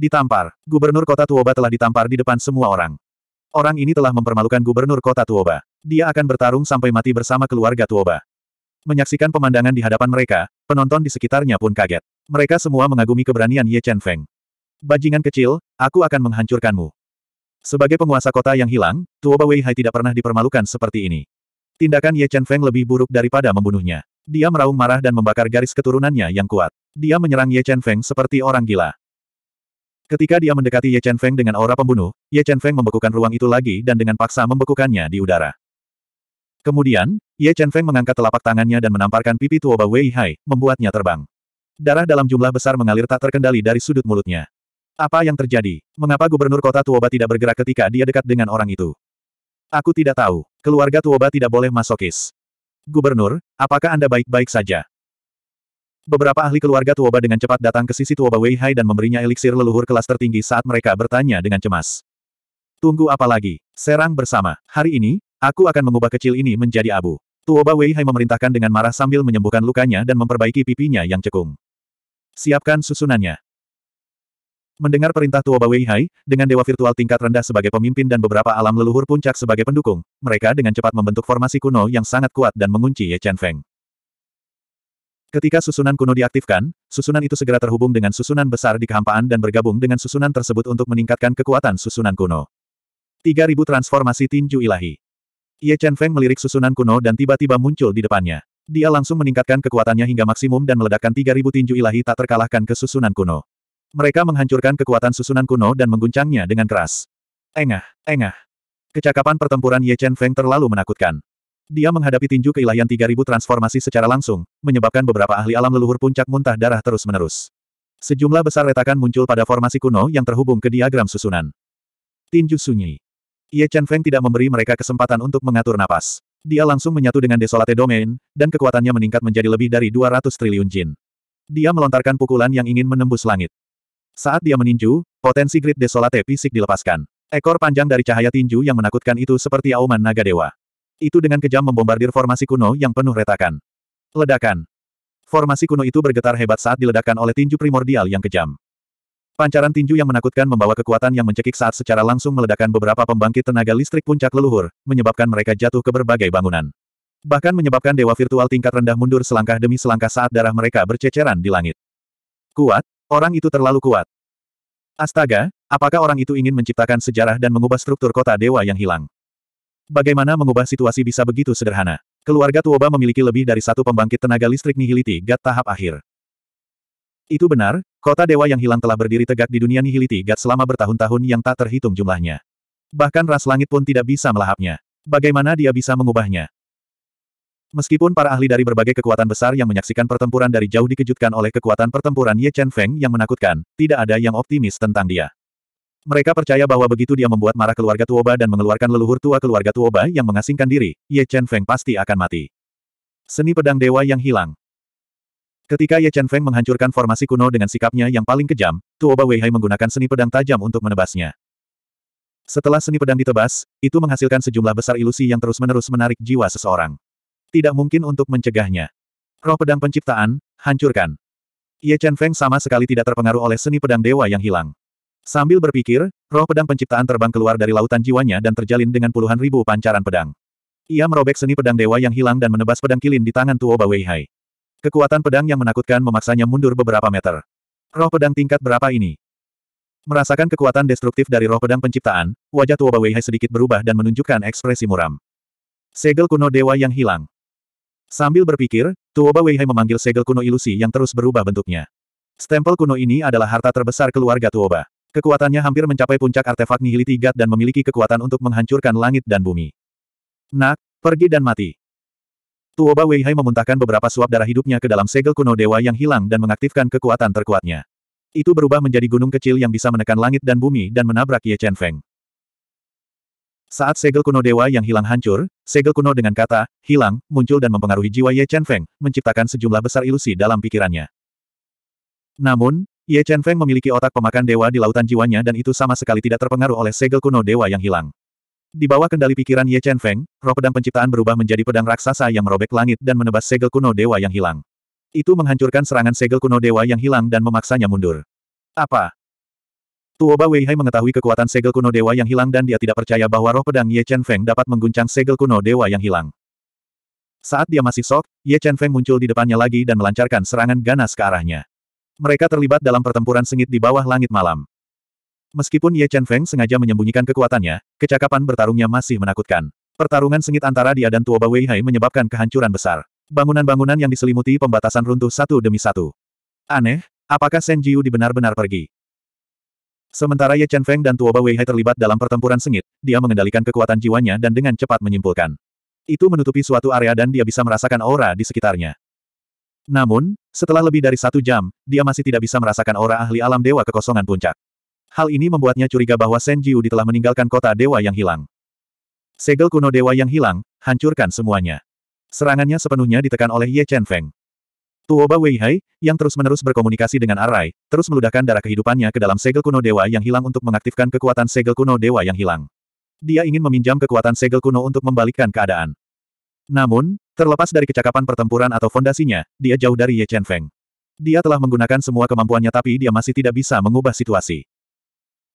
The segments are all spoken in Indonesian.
Ditampar. Gubernur kota Tuoba telah ditampar di depan semua orang. Orang ini telah mempermalukan gubernur kota Tuoba. Dia akan bertarung sampai mati bersama keluarga Tuoba. Menyaksikan pemandangan di hadapan mereka, penonton di sekitarnya pun kaget. Mereka semua mengagumi keberanian Ye Chen Feng. Bajingan kecil, aku akan menghancurkanmu. Sebagai penguasa kota yang hilang, Tuoba Hai tidak pernah dipermalukan seperti ini. Tindakan Ye Chen Feng lebih buruk daripada membunuhnya. Dia meraung marah dan membakar garis keturunannya yang kuat. Dia menyerang Ye Chen Feng seperti orang gila. Ketika dia mendekati Ye Chen Feng dengan aura pembunuh, Ye Chen Feng membekukan ruang itu lagi dan dengan paksa membekukannya di udara. Kemudian, Ye Chen Feng mengangkat telapak tangannya dan menamparkan pipi Tuoba Wei Hai, membuatnya terbang. Darah dalam jumlah besar mengalir tak terkendali dari sudut mulutnya. Apa yang terjadi? Mengapa gubernur kota Tuoba tidak bergerak ketika dia dekat dengan orang itu? Aku tidak tahu. Keluarga Tuoba tidak boleh masokis. Gubernur, apakah Anda baik-baik saja? Beberapa ahli keluarga Tuoba dengan cepat datang ke sisi Tuoba Hai dan memberinya eliksir leluhur kelas tertinggi saat mereka bertanya dengan cemas. Tunggu apa lagi? Serang bersama. Hari ini, aku akan mengubah kecil ini menjadi abu. Tuoba Hai memerintahkan dengan marah sambil menyembuhkan lukanya dan memperbaiki pipinya yang cekung. Siapkan susunannya. Mendengar perintah Tuoba Hai, dengan dewa virtual tingkat rendah sebagai pemimpin dan beberapa alam leluhur puncak sebagai pendukung, mereka dengan cepat membentuk formasi kuno yang sangat kuat dan mengunci Ye Chen Feng. Ketika susunan kuno diaktifkan, susunan itu segera terhubung dengan susunan besar di kehampaan dan bergabung dengan susunan tersebut untuk meningkatkan kekuatan susunan kuno. 3000 transformasi tinju ilahi. Ye Chen Feng melirik susunan kuno dan tiba-tiba muncul di depannya. Dia langsung meningkatkan kekuatannya hingga maksimum dan meledakkan 3000 tinju ilahi tak terkalahkan ke susunan kuno. Mereka menghancurkan kekuatan susunan kuno dan mengguncangnya dengan keras. Engah, engah. Kecakapan pertempuran Ye Chen Feng terlalu menakutkan. Dia menghadapi tinju keilahian 3000 transformasi secara langsung, menyebabkan beberapa ahli alam leluhur puncak muntah darah terus-menerus. Sejumlah besar retakan muncul pada formasi kuno yang terhubung ke diagram susunan. Tinju sunyi. Ye Chen Feng tidak memberi mereka kesempatan untuk mengatur napas. Dia langsung menyatu dengan Desolate Domain, dan kekuatannya meningkat menjadi lebih dari 200 triliun jin. Dia melontarkan pukulan yang ingin menembus langit. Saat dia meninju, potensi grid Desolate fisik dilepaskan. Ekor panjang dari cahaya tinju yang menakutkan itu seperti auman naga dewa. Itu dengan kejam membombardir formasi kuno yang penuh retakan. Ledakan. Formasi kuno itu bergetar hebat saat diledakkan oleh tinju primordial yang kejam. Pancaran tinju yang menakutkan membawa kekuatan yang mencekik saat secara langsung meledakkan beberapa pembangkit tenaga listrik puncak leluhur, menyebabkan mereka jatuh ke berbagai bangunan. Bahkan menyebabkan dewa virtual tingkat rendah mundur selangkah demi selangkah saat darah mereka berceceran di langit. Kuat, orang itu terlalu kuat. Astaga, apakah orang itu ingin menciptakan sejarah dan mengubah struktur kota dewa yang hilang? Bagaimana mengubah situasi bisa begitu sederhana? Keluarga Tuoba memiliki lebih dari satu pembangkit tenaga listrik nihiliti GAT tahap akhir. Itu benar, kota dewa yang hilang telah berdiri tegak di dunia nihiliti GAT selama bertahun-tahun yang tak terhitung jumlahnya. Bahkan ras langit pun tidak bisa melahapnya. Bagaimana dia bisa mengubahnya? Meskipun para ahli dari berbagai kekuatan besar yang menyaksikan pertempuran dari jauh dikejutkan oleh kekuatan pertempuran Ye Chen Feng yang menakutkan, tidak ada yang optimis tentang dia. Mereka percaya bahwa begitu dia membuat marah keluarga Tuoba dan mengeluarkan leluhur tua keluarga Tuoba yang mengasingkan diri, Ye Chen Feng pasti akan mati. Seni pedang dewa yang hilang. Ketika Ye Chen Feng menghancurkan formasi kuno dengan sikapnya yang paling kejam, Tuoba Hai menggunakan seni pedang tajam untuk menebasnya. Setelah seni pedang ditebas, itu menghasilkan sejumlah besar ilusi yang terus-menerus menarik jiwa seseorang. Tidak mungkin untuk mencegahnya. Roh pedang penciptaan, hancurkan. Ye Chen Feng sama sekali tidak terpengaruh oleh seni pedang dewa yang hilang. Sambil berpikir, roh pedang penciptaan terbang keluar dari lautan jiwanya dan terjalin dengan puluhan ribu pancaran pedang. Ia merobek seni pedang dewa yang hilang dan menebas pedang kilin di tangan Tuoba Weihai. Kekuatan pedang yang menakutkan memaksanya mundur beberapa meter. Roh pedang tingkat berapa ini? Merasakan kekuatan destruktif dari roh pedang penciptaan, wajah Tuoba Weihai sedikit berubah dan menunjukkan ekspresi muram. Segel kuno dewa yang hilang. Sambil berpikir, Tuoba Weihai memanggil segel kuno ilusi yang terus berubah bentuknya. Stempel kuno ini adalah harta terbesar keluarga Tuoba. Kekuatannya hampir mencapai puncak artefak nihili tigat dan memiliki kekuatan untuk menghancurkan langit dan bumi. Nak, pergi dan mati. Tuoba Weihai memuntahkan beberapa suap darah hidupnya ke dalam segel kuno dewa yang hilang dan mengaktifkan kekuatan terkuatnya. Itu berubah menjadi gunung kecil yang bisa menekan langit dan bumi dan menabrak Ye Chen Feng. Saat segel kuno dewa yang hilang hancur, segel kuno dengan kata, hilang, muncul dan mempengaruhi jiwa Ye Chen Feng, menciptakan sejumlah besar ilusi dalam pikirannya. Namun, Ye Chen Feng memiliki otak pemakan dewa di lautan jiwanya dan itu sama sekali tidak terpengaruh oleh segel kuno dewa yang hilang. Di bawah kendali pikiran Ye Chen Feng, roh pedang penciptaan berubah menjadi pedang raksasa yang merobek langit dan menebas segel kuno dewa yang hilang. Itu menghancurkan serangan segel kuno dewa yang hilang dan memaksanya mundur. Apa? Tuoba Hai mengetahui kekuatan segel kuno dewa yang hilang dan dia tidak percaya bahwa roh pedang Ye Chen Feng dapat mengguncang segel kuno dewa yang hilang. Saat dia masih sok, Ye Chen Feng muncul di depannya lagi dan melancarkan serangan ganas ke arahnya. Mereka terlibat dalam pertempuran sengit di bawah langit malam. Meskipun Ye Chen Feng sengaja menyembunyikan kekuatannya, kecakapan bertarungnya masih menakutkan. Pertarungan sengit antara dia dan Tuoba Hai menyebabkan kehancuran besar. Bangunan-bangunan yang diselimuti pembatasan runtuh satu demi satu. Aneh, apakah Shen Jiu dibenar benar pergi? Sementara Ye Chen Feng dan Tuoba Hai terlibat dalam pertempuran sengit, dia mengendalikan kekuatan jiwanya dan dengan cepat menyimpulkan. Itu menutupi suatu area dan dia bisa merasakan aura di sekitarnya. Namun, setelah lebih dari satu jam, dia masih tidak bisa merasakan aura ahli alam dewa kekosongan puncak. Hal ini membuatnya curiga bahwa Shen Jiudi telah meninggalkan kota dewa yang hilang. Segel kuno dewa yang hilang, hancurkan semuanya. Serangannya sepenuhnya ditekan oleh Ye Chen Feng. Tuoba Weihai, yang terus-menerus berkomunikasi dengan Arai, terus meludahkan darah kehidupannya ke dalam segel kuno dewa yang hilang untuk mengaktifkan kekuatan segel kuno dewa yang hilang. Dia ingin meminjam kekuatan segel kuno untuk membalikkan keadaan. Namun, terlepas dari kecakapan pertempuran atau fondasinya, dia jauh dari Ye Chen Feng. Dia telah menggunakan semua kemampuannya tapi dia masih tidak bisa mengubah situasi.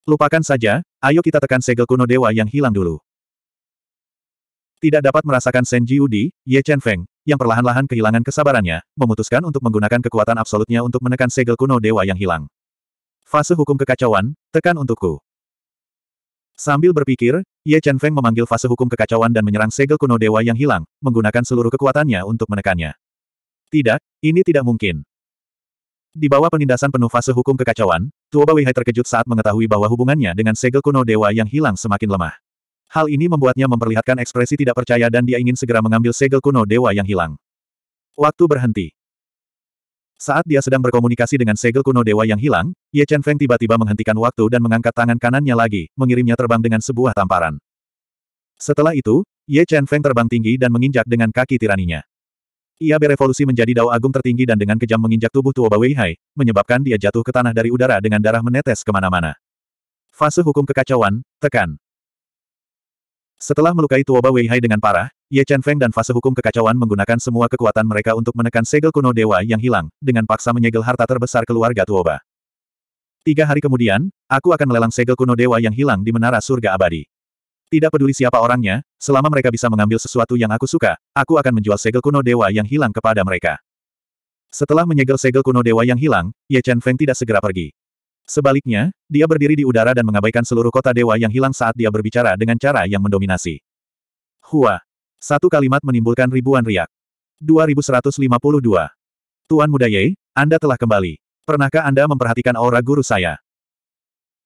Lupakan saja, ayo kita tekan segel kuno dewa yang hilang dulu. Tidak dapat merasakan Shen Jiudi, Ye Chen Feng, yang perlahan-lahan kehilangan kesabarannya, memutuskan untuk menggunakan kekuatan absolutnya untuk menekan segel kuno dewa yang hilang. Fase hukum kekacauan, tekan untukku. Sambil berpikir, Ye Chen Feng memanggil fase hukum kekacauan dan menyerang segel kuno dewa yang hilang, menggunakan seluruh kekuatannya untuk menekannya. Tidak, ini tidak mungkin. Di bawah penindasan penuh fase hukum kekacauan, Tuoba Weihai terkejut saat mengetahui bahwa hubungannya dengan segel kuno dewa yang hilang semakin lemah. Hal ini membuatnya memperlihatkan ekspresi tidak percaya dan dia ingin segera mengambil segel kuno dewa yang hilang. Waktu berhenti. Saat dia sedang berkomunikasi dengan segel kuno dewa yang hilang, Ye Chen Feng tiba-tiba menghentikan waktu dan mengangkat tangan kanannya lagi, mengirimnya terbang dengan sebuah tamparan. Setelah itu, Ye Chen Feng terbang tinggi dan menginjak dengan kaki tiraninya. Ia berevolusi menjadi dao agung tertinggi dan dengan kejam menginjak tubuh Tuo Weihai, menyebabkan dia jatuh ke tanah dari udara dengan darah menetes kemana-mana. Fase hukum kekacauan, tekan. Setelah melukai Tuo Tuoba Weihai dengan parah, Ye Chen Feng dan fase hukum kekacauan menggunakan semua kekuatan mereka untuk menekan segel kuno dewa yang hilang, dengan paksa menyegel harta terbesar keluarga Tuoba. Tiga hari kemudian, aku akan melelang segel kuno dewa yang hilang di Menara Surga Abadi. Tidak peduli siapa orangnya, selama mereka bisa mengambil sesuatu yang aku suka, aku akan menjual segel kuno dewa yang hilang kepada mereka. Setelah menyegel segel kuno dewa yang hilang, Ye Chen Feng tidak segera pergi. Sebaliknya, dia berdiri di udara dan mengabaikan seluruh kota dewa yang hilang saat dia berbicara dengan cara yang mendominasi. Hua! Satu kalimat menimbulkan ribuan riak. 2152. Tuan Muda Ye, Anda telah kembali. Pernahkah Anda memperhatikan aura guru saya?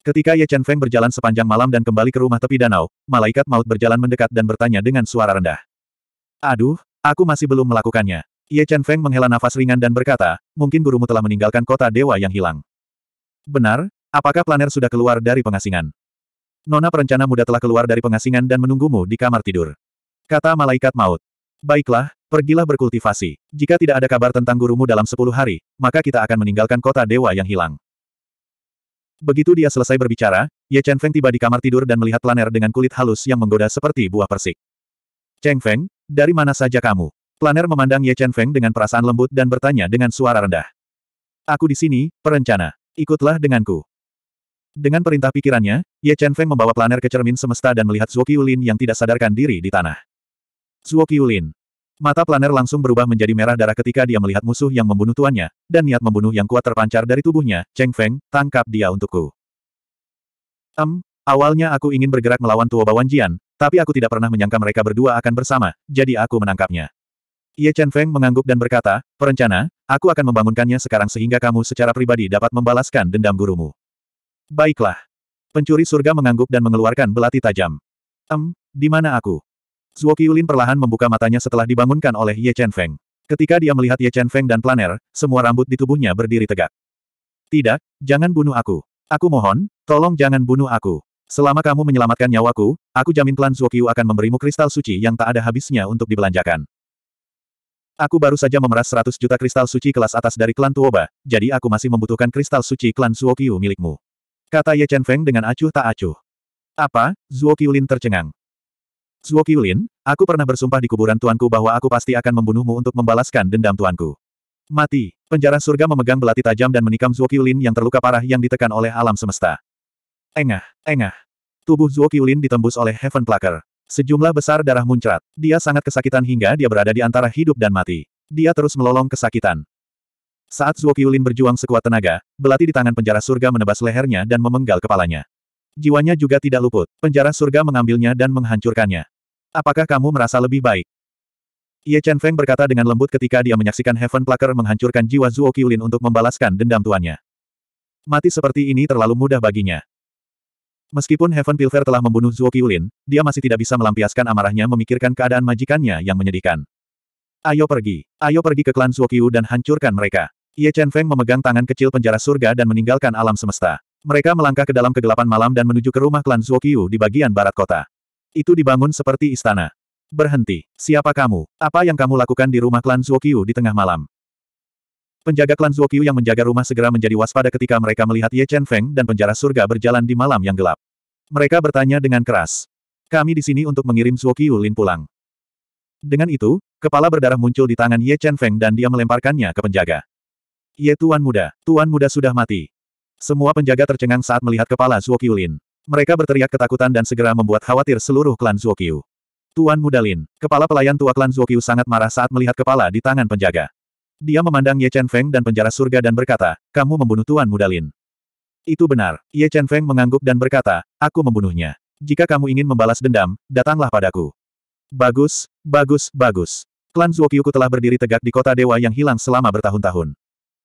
Ketika Ye Chen Feng berjalan sepanjang malam dan kembali ke rumah tepi danau, malaikat maut berjalan mendekat dan bertanya dengan suara rendah. Aduh, aku masih belum melakukannya. Ye Chen Feng menghela nafas ringan dan berkata, mungkin gurumu telah meninggalkan kota dewa yang hilang. Benar, apakah planer sudah keluar dari pengasingan? Nona perencana muda telah keluar dari pengasingan dan menunggumu di kamar tidur. Kata malaikat maut. Baiklah, pergilah berkultivasi. Jika tidak ada kabar tentang gurumu dalam sepuluh hari, maka kita akan meninggalkan kota dewa yang hilang. Begitu dia selesai berbicara, Ye Chen Feng tiba di kamar tidur dan melihat planer dengan kulit halus yang menggoda seperti buah persik. Cheng Feng, dari mana saja kamu? Planer memandang Ye Chen Feng dengan perasaan lembut dan bertanya dengan suara rendah. Aku di sini, perencana. Ikutlah denganku. Dengan perintah pikirannya, Ye Chen Feng membawa planer ke cermin semesta dan melihat Zhuo Qiulin yang tidak sadarkan diri di tanah. Zuo Qiulin. Mata planer langsung berubah menjadi merah darah ketika dia melihat musuh yang membunuh tuannya, dan niat membunuh yang kuat terpancar dari tubuhnya, Cheng Feng, tangkap dia untukku. Em, um, awalnya aku ingin bergerak melawan Tuo Bawan Jian, tapi aku tidak pernah menyangka mereka berdua akan bersama, jadi aku menangkapnya. Ye Chen Feng mengangguk dan berkata, perencana, aku akan membangunkannya sekarang sehingga kamu secara pribadi dapat membalaskan dendam gurumu. Baiklah. Pencuri surga mengangguk dan mengeluarkan belati tajam. Em, um, di mana aku? Zuo Qiulin perlahan membuka matanya setelah dibangunkan oleh Ye Chen Feng. Ketika dia melihat Ye Chen Feng dan planer, semua rambut di tubuhnya berdiri tegak. Tidak, jangan bunuh aku. Aku mohon, tolong jangan bunuh aku. Selama kamu menyelamatkan nyawaku, aku jamin klan Zuo Qiu akan memberimu kristal suci yang tak ada habisnya untuk dibelanjakan. Aku baru saja memeras 100 juta kristal suci kelas atas dari klan Tuoba, jadi aku masih membutuhkan kristal suci klan Zuo Qiu milikmu. Kata Ye Chen Feng dengan acuh tak acuh. Apa? Zuo Qiulin tercengang. Zuo Qilin, aku pernah bersumpah di kuburan tuanku bahwa aku pasti akan membunuhmu untuk membalaskan dendam tuanku. Mati. Penjara surga memegang belati tajam dan menikam Zuo Qilin yang terluka parah yang ditekan oleh alam semesta. Engah, engah. Tubuh Zuo Qilin ditembus oleh Heaven Plucker. Sejumlah besar darah muncrat. Dia sangat kesakitan hingga dia berada di antara hidup dan mati. Dia terus melolong kesakitan. Saat Zuo Qilin berjuang sekuat tenaga, belati di tangan penjara surga menebas lehernya dan memenggal kepalanya jiwanya juga tidak luput. Penjara surga mengambilnya dan menghancurkannya. Apakah kamu merasa lebih baik? Ye Chen Feng berkata dengan lembut ketika dia menyaksikan Heaven Plucker menghancurkan jiwa Zuo Qiulin untuk membalaskan dendam tuannya. Mati seperti ini terlalu mudah baginya. Meskipun Heaven Pilfer telah membunuh Zuo Qiulin, dia masih tidak bisa melampiaskan amarahnya memikirkan keadaan majikannya yang menyedihkan. Ayo pergi. Ayo pergi ke klan Zuo Qiu dan hancurkan mereka. Ye Chen Feng memegang tangan kecil penjara surga dan meninggalkan alam semesta. Mereka melangkah ke dalam kegelapan malam dan menuju ke rumah klan Zuokyu di bagian barat kota. Itu dibangun seperti istana. Berhenti. Siapa kamu? Apa yang kamu lakukan di rumah klan Zuokyu di tengah malam? Penjaga klan Zuokyu yang menjaga rumah segera menjadi waspada ketika mereka melihat Ye Chen Feng dan penjara surga berjalan di malam yang gelap. Mereka bertanya dengan keras. Kami di sini untuk mengirim Zuokyu Lin pulang. Dengan itu, kepala berdarah muncul di tangan Ye Chen Feng dan dia melemparkannya ke penjaga. Ye Tuan Muda, Tuan Muda sudah mati. Semua penjaga tercengang saat melihat kepala Zuokyu Lin. Mereka berteriak ketakutan dan segera membuat khawatir seluruh klan Zuokyu. Tuan Muda Lin, kepala pelayan tua klan Zuokyu sangat marah saat melihat kepala di tangan penjaga. Dia memandang Ye Chen Feng dan penjara surga dan berkata, kamu membunuh Tuan Muda Lin. Itu benar, Ye Chen Feng mengangguk dan berkata, aku membunuhnya. Jika kamu ingin membalas dendam, datanglah padaku. Bagus, bagus, bagus. Klan Zuokyu telah berdiri tegak di kota dewa yang hilang selama bertahun-tahun.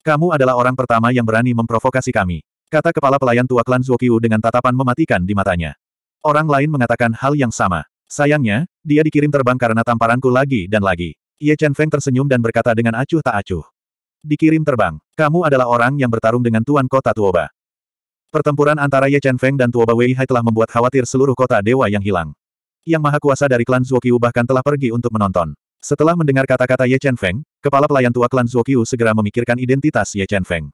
Kamu adalah orang pertama yang berani memprovokasi kami. Kata kepala pelayan tua klan Zuokiu dengan tatapan mematikan di matanya. Orang lain mengatakan hal yang sama. Sayangnya, dia dikirim terbang karena tamparanku lagi dan lagi. Ye Chen Feng tersenyum dan berkata dengan acuh tak acuh. Dikirim terbang. Kamu adalah orang yang bertarung dengan Tuan Kota Tuoba. Pertempuran antara Ye Chen Feng dan Tuoba Wei Hai telah membuat khawatir seluruh kota dewa yang hilang. Yang Maha Kuasa dari klan Zuokyu bahkan telah pergi untuk menonton. Setelah mendengar kata-kata Ye Chen Feng, kepala pelayan tua klan Zuokyu segera memikirkan identitas Ye Chen Feng.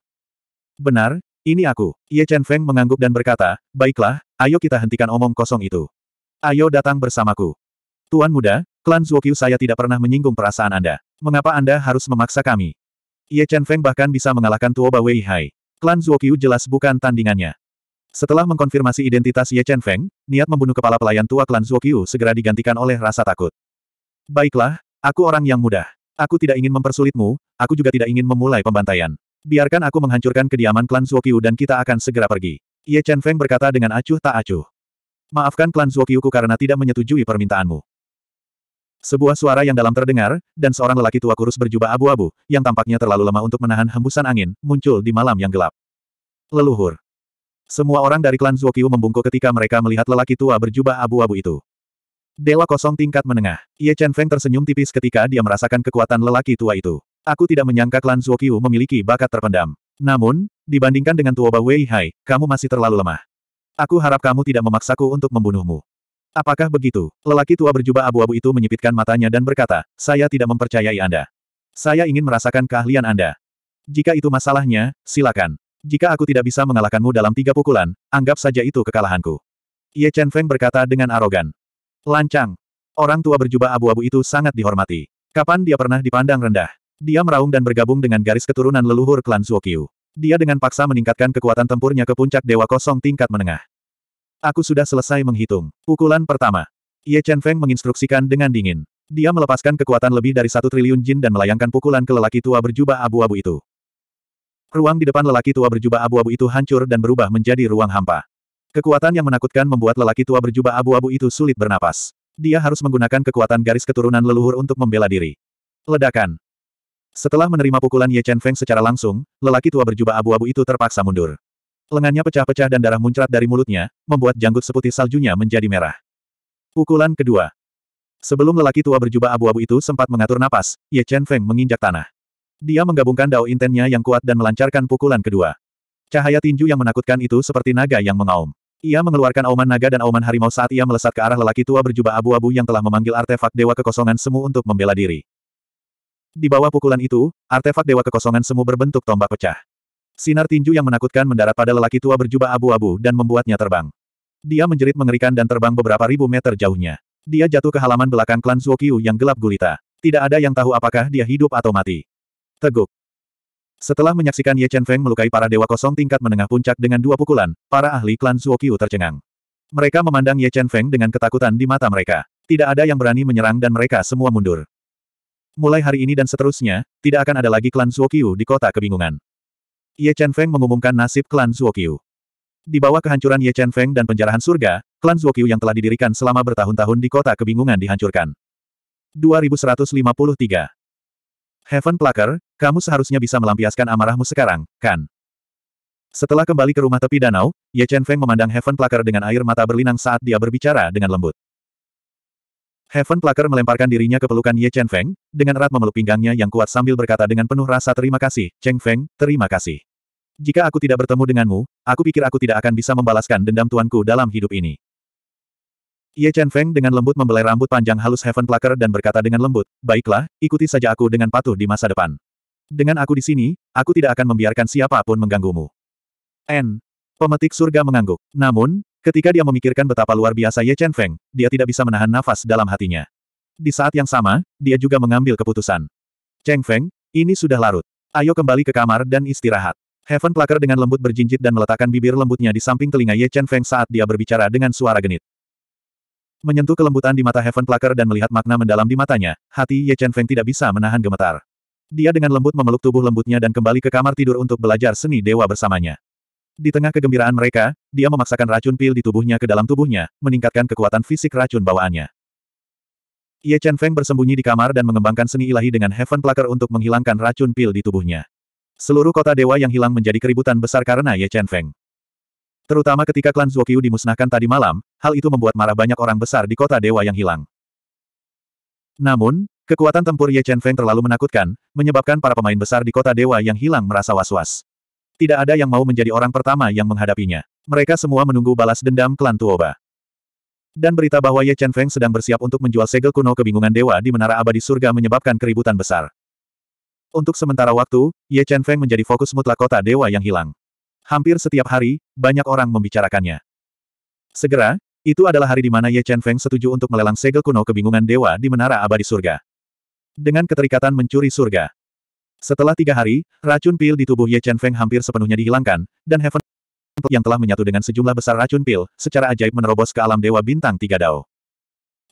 Benar, ini aku. Ye Chen Feng mengangguk dan berkata, baiklah, ayo kita hentikan omong kosong itu. Ayo datang bersamaku. Tuan muda, klan Zuokyu saya tidak pernah menyinggung perasaan Anda. Mengapa Anda harus memaksa kami? Ye Chen Feng bahkan bisa mengalahkan Tuoba Wei Hai. Klan Zuokyu jelas bukan tandingannya. Setelah mengkonfirmasi identitas Ye Chen Feng, niat membunuh kepala pelayan tua klan Zuokyu segera digantikan oleh rasa takut. Baiklah, aku orang yang mudah. Aku tidak ingin mempersulitmu, aku juga tidak ingin memulai pembantaian. Biarkan aku menghancurkan kediaman klan Zuokyu dan kita akan segera pergi. Ye Chen Feng berkata dengan acuh tak acuh. Maafkan klan Zuokyu karena tidak menyetujui permintaanmu. Sebuah suara yang dalam terdengar, dan seorang lelaki tua kurus berjubah abu-abu, yang tampaknya terlalu lemah untuk menahan hembusan angin, muncul di malam yang gelap. Leluhur. Semua orang dari klan Zuokyu membungkuk ketika mereka melihat lelaki tua berjubah abu-abu itu. Dewa kosong tingkat menengah. Ye Chen Feng tersenyum tipis ketika dia merasakan kekuatan lelaki tua itu. Aku tidak menyangka klan Zuokyu memiliki bakat terpendam. Namun, dibandingkan dengan Tuoba Wei Hai, kamu masih terlalu lemah. Aku harap kamu tidak memaksaku untuk membunuhmu. Apakah begitu? Lelaki tua berjubah abu-abu itu menyipitkan matanya dan berkata, saya tidak mempercayai Anda. Saya ingin merasakan keahlian Anda. Jika itu masalahnya, silakan. Jika aku tidak bisa mengalahkanmu dalam tiga pukulan, anggap saja itu kekalahanku. Ye Chen Feng berkata dengan arogan. Lancang. Orang tua berjubah abu-abu itu sangat dihormati. Kapan dia pernah dipandang rendah? Dia meraung dan bergabung dengan garis keturunan leluhur klan Zuokyu. Dia dengan paksa meningkatkan kekuatan tempurnya ke puncak Dewa Kosong tingkat menengah. Aku sudah selesai menghitung. Pukulan pertama. Ye Chen Feng menginstruksikan dengan dingin. Dia melepaskan kekuatan lebih dari satu triliun jin dan melayangkan pukulan ke lelaki tua berjubah abu-abu itu. Ruang di depan lelaki tua berjubah abu-abu itu hancur dan berubah menjadi ruang hampa. Kekuatan yang menakutkan membuat lelaki tua berjubah abu-abu itu sulit bernapas. Dia harus menggunakan kekuatan garis keturunan leluhur untuk membela diri. Ledakan. Setelah menerima pukulan Ye Chen Feng secara langsung, lelaki tua berjubah abu-abu itu terpaksa mundur. Lengannya pecah-pecah dan darah muncrat dari mulutnya, membuat janggut seputih saljunya menjadi merah. Pukulan kedua. Sebelum lelaki tua berjubah abu-abu itu sempat mengatur napas, Ye Chen Feng menginjak tanah. Dia menggabungkan dao intennya yang kuat dan melancarkan pukulan kedua. Cahaya tinju yang menakutkan itu seperti naga yang mengaum. Ia mengeluarkan auman naga dan auman harimau saat ia melesat ke arah lelaki tua berjubah abu-abu yang telah memanggil artefak Dewa Kekosongan Semu untuk membela diri. Di bawah pukulan itu, artefak Dewa Kekosongan Semu berbentuk tombak pecah. Sinar tinju yang menakutkan mendarat pada lelaki tua berjubah abu-abu dan membuatnya terbang. Dia menjerit mengerikan dan terbang beberapa ribu meter jauhnya. Dia jatuh ke halaman belakang klan Zuokyu yang gelap gulita. Tidak ada yang tahu apakah dia hidup atau mati. Teguk. Setelah menyaksikan Ye Chen Feng melukai para dewa kosong tingkat menengah puncak dengan dua pukulan, para ahli klan Zuoqiu tercengang. Mereka memandang Ye Chen Feng dengan ketakutan di mata mereka. Tidak ada yang berani menyerang dan mereka semua mundur. Mulai hari ini dan seterusnya, tidak akan ada lagi klan Zuoqiu di kota kebingungan. Ye Chen Feng mengumumkan nasib klan Zuoqiu. Di bawah kehancuran Ye Chen Feng dan penjarahan surga, klan Zuoqiu yang telah didirikan selama bertahun-tahun di kota kebingungan dihancurkan. 2153 Heaven Plucker, kamu seharusnya bisa melampiaskan amarahmu sekarang, kan? Setelah kembali ke rumah tepi danau, Ye Chen Feng memandang Heaven Plucker dengan air mata berlinang saat dia berbicara dengan lembut. Heaven Plucker melemparkan dirinya ke pelukan Ye Chen Feng, dengan erat memeluk pinggangnya yang kuat sambil berkata dengan penuh rasa terima kasih, Cheng Feng, terima kasih. Jika aku tidak bertemu denganmu, aku pikir aku tidak akan bisa membalaskan dendam tuanku dalam hidup ini. Ye Chen Feng dengan lembut membelai rambut panjang halus Heaven Plucker dan berkata dengan lembut, baiklah, ikuti saja aku dengan patuh di masa depan. Dengan aku di sini, aku tidak akan membiarkan siapapun mengganggumu. N. Pemetik surga mengangguk. Namun, ketika dia memikirkan betapa luar biasa Ye Chen Feng, dia tidak bisa menahan nafas dalam hatinya. Di saat yang sama, dia juga mengambil keputusan. Cheng Feng, ini sudah larut. Ayo kembali ke kamar dan istirahat. Heaven Plucker dengan lembut berjinjit dan meletakkan bibir lembutnya di samping telinga Ye Chen Feng saat dia berbicara dengan suara genit. Menyentuh kelembutan di mata Heaven Plucker dan melihat makna mendalam di matanya, hati Ye Chen Feng tidak bisa menahan gemetar. Dia dengan lembut memeluk tubuh lembutnya dan kembali ke kamar tidur untuk belajar seni dewa bersamanya. Di tengah kegembiraan mereka, dia memaksakan racun pil di tubuhnya ke dalam tubuhnya, meningkatkan kekuatan fisik racun bawaannya. Ye Chen Feng bersembunyi di kamar dan mengembangkan seni ilahi dengan Heaven Plucker untuk menghilangkan racun pil di tubuhnya. Seluruh kota dewa yang hilang menjadi keributan besar karena Ye Chen Feng. Terutama ketika klan Zuokyu dimusnahkan tadi malam, hal itu membuat marah banyak orang besar di kota dewa yang hilang. Namun, Kekuatan tempur Ye Chen Feng terlalu menakutkan, menyebabkan para pemain besar di kota dewa yang hilang merasa was-was. Tidak ada yang mau menjadi orang pertama yang menghadapinya. Mereka semua menunggu balas dendam klan Tuoba. Dan berita bahwa Ye Chen Feng sedang bersiap untuk menjual segel kuno kebingungan dewa di Menara Abadi Surga menyebabkan keributan besar. Untuk sementara waktu, Ye Chen Feng menjadi fokus mutlak kota dewa yang hilang. Hampir setiap hari, banyak orang membicarakannya. Segera, itu adalah hari di mana Ye Chen Feng setuju untuk melelang segel kuno kebingungan dewa di Menara Abadi Surga dengan keterikatan mencuri surga. Setelah tiga hari, racun pil di tubuh Ye Chen Feng hampir sepenuhnya dihilangkan, dan Heaven yang telah menyatu dengan sejumlah besar racun pil, secara ajaib menerobos ke alam dewa bintang tiga dao.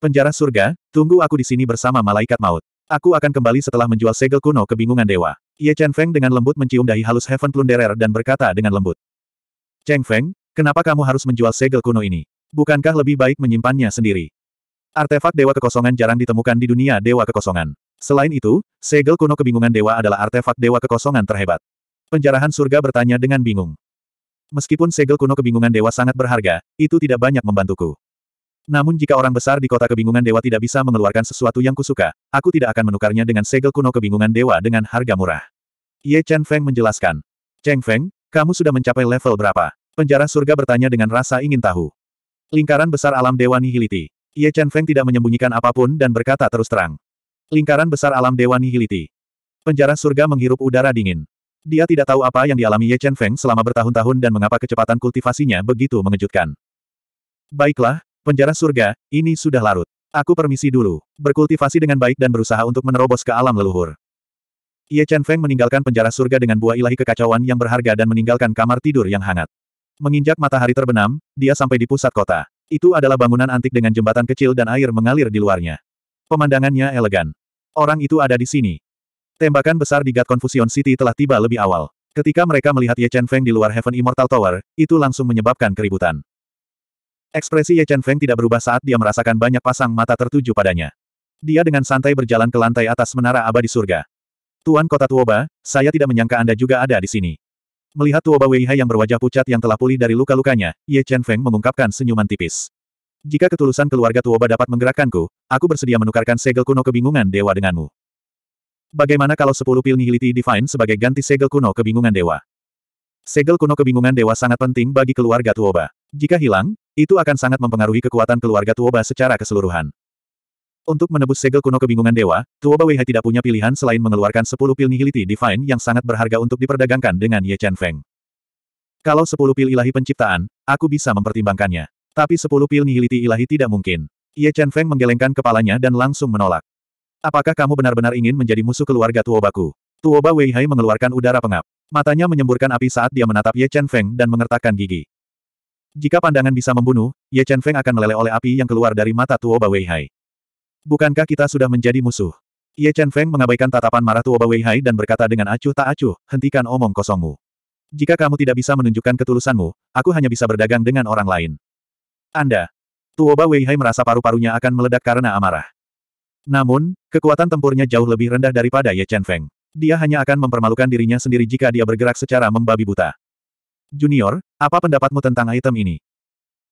Penjara surga, tunggu aku di sini bersama malaikat maut. Aku akan kembali setelah menjual segel kuno kebingungan dewa. Ye Chen Feng dengan lembut mencium dahi halus Heaven Plunderer dan berkata dengan lembut. Cheng Feng, kenapa kamu harus menjual segel kuno ini? Bukankah lebih baik menyimpannya sendiri? Artefak Dewa Kekosongan jarang ditemukan di dunia Dewa Kekosongan. Selain itu, segel kuno kebingungan dewa adalah artefak dewa kekosongan terhebat. Penjarahan surga bertanya dengan bingung. Meskipun segel kuno kebingungan dewa sangat berharga, itu tidak banyak membantuku. Namun jika orang besar di kota kebingungan dewa tidak bisa mengeluarkan sesuatu yang kusuka, aku tidak akan menukarnya dengan segel kuno kebingungan dewa dengan harga murah. Ye Chen Feng menjelaskan. Cheng Feng, kamu sudah mencapai level berapa? Penjara surga bertanya dengan rasa ingin tahu. Lingkaran besar alam dewa nihiliti. Ye Chen Feng tidak menyembunyikan apapun dan berkata terus terang. Lingkaran besar alam Dewa nihiliti Penjara surga menghirup udara dingin. Dia tidak tahu apa yang dialami Ye Chen Feng selama bertahun-tahun dan mengapa kecepatan kultivasinya begitu mengejutkan. Baiklah, penjara surga, ini sudah larut. Aku permisi dulu, berkultivasi dengan baik dan berusaha untuk menerobos ke alam leluhur. Ye Chen Feng meninggalkan penjara surga dengan buah ilahi kekacauan yang berharga dan meninggalkan kamar tidur yang hangat. Menginjak matahari terbenam, dia sampai di pusat kota. Itu adalah bangunan antik dengan jembatan kecil dan air mengalir di luarnya. Pemandangannya elegan. Orang itu ada di sini. Tembakan besar di Gat Confusion City telah tiba lebih awal. Ketika mereka melihat Ye Chen Feng di luar Heaven Immortal Tower, itu langsung menyebabkan keributan. Ekspresi Ye Chen Feng tidak berubah saat dia merasakan banyak pasang mata tertuju padanya. Dia dengan santai berjalan ke lantai atas menara abadi surga. Tuan Kota Tuoba, saya tidak menyangka Anda juga ada di sini. Melihat Tuoba Weihai yang berwajah pucat yang telah pulih dari luka-lukanya, Ye Chen Feng mengungkapkan senyuman tipis. Jika ketulusan keluarga Tuoba dapat menggerakkanku, aku bersedia menukarkan segel kuno kebingungan dewa denganmu. Bagaimana kalau sepuluh pil nihiliti divine sebagai ganti segel kuno kebingungan dewa? Segel kuno kebingungan dewa sangat penting bagi keluarga Tuoba. Jika hilang, itu akan sangat mempengaruhi kekuatan keluarga Tuoba secara keseluruhan. Untuk menebus segel kuno kebingungan dewa, Tuoba Weihai tidak punya pilihan selain mengeluarkan sepuluh pil nihiliti divine yang sangat berharga untuk diperdagangkan dengan Ye Chen Feng. Kalau sepuluh pil ilahi penciptaan, aku bisa mempertimbangkannya. Tapi sepuluh pil nihiliti ilahi tidak mungkin. Ye Chen Feng menggelengkan kepalanya dan langsung menolak. Apakah kamu benar-benar ingin menjadi musuh keluarga Tuobaku? Tuoba Hai mengeluarkan udara pengap. Matanya menyemburkan api saat dia menatap Ye Chen Feng dan mengertakkan gigi. Jika pandangan bisa membunuh, Ye Chen Feng akan meleleh oleh api yang keluar dari mata Tuoba Hai. Bukankah kita sudah menjadi musuh? Ye Chen Feng mengabaikan tatapan marah Tuoba Hai dan berkata dengan acuh tak acuh, hentikan omong kosongmu. Jika kamu tidak bisa menunjukkan ketulusanmu, aku hanya bisa berdagang dengan orang lain. Anda. Tuoba Weihai merasa paru-parunya akan meledak karena amarah. Namun, kekuatan tempurnya jauh lebih rendah daripada Ye Chen Feng. Dia hanya akan mempermalukan dirinya sendiri jika dia bergerak secara membabi buta. Junior, apa pendapatmu tentang item ini?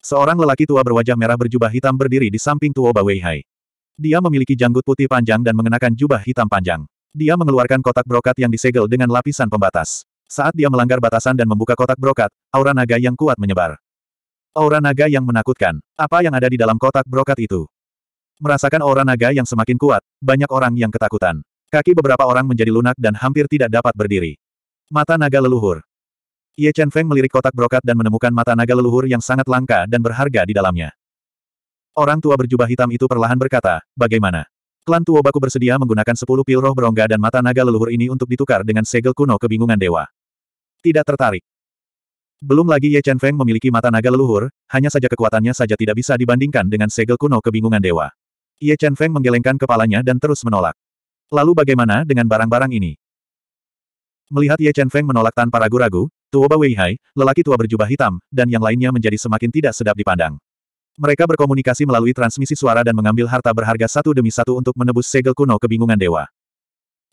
Seorang lelaki tua berwajah merah berjubah hitam berdiri di samping Tuoba Weihai. Dia memiliki janggut putih panjang dan mengenakan jubah hitam panjang. Dia mengeluarkan kotak brokat yang disegel dengan lapisan pembatas. Saat dia melanggar batasan dan membuka kotak brokat, aura naga yang kuat menyebar. Aura naga yang menakutkan. Apa yang ada di dalam kotak brokat itu? Merasakan aura naga yang semakin kuat, banyak orang yang ketakutan. Kaki beberapa orang menjadi lunak dan hampir tidak dapat berdiri. Mata naga leluhur. Ye Chen Feng melirik kotak brokat dan menemukan mata naga leluhur yang sangat langka dan berharga di dalamnya. Orang tua berjubah hitam itu perlahan berkata, bagaimana? Klan Tuo Baku bersedia menggunakan sepuluh pil roh berongga dan mata naga leluhur ini untuk ditukar dengan segel kuno kebingungan dewa. Tidak tertarik. Belum lagi Ye Chen Feng memiliki mata naga leluhur, hanya saja kekuatannya saja tidak bisa dibandingkan dengan segel kuno kebingungan dewa. Ye Chen Feng menggelengkan kepalanya dan terus menolak. Lalu bagaimana dengan barang-barang ini? Melihat Ye Chen Feng menolak tanpa ragu-ragu, Tuoba Weihai, lelaki tua berjubah hitam, dan yang lainnya menjadi semakin tidak sedap dipandang. Mereka berkomunikasi melalui transmisi suara dan mengambil harta berharga satu demi satu untuk menebus segel kuno kebingungan dewa.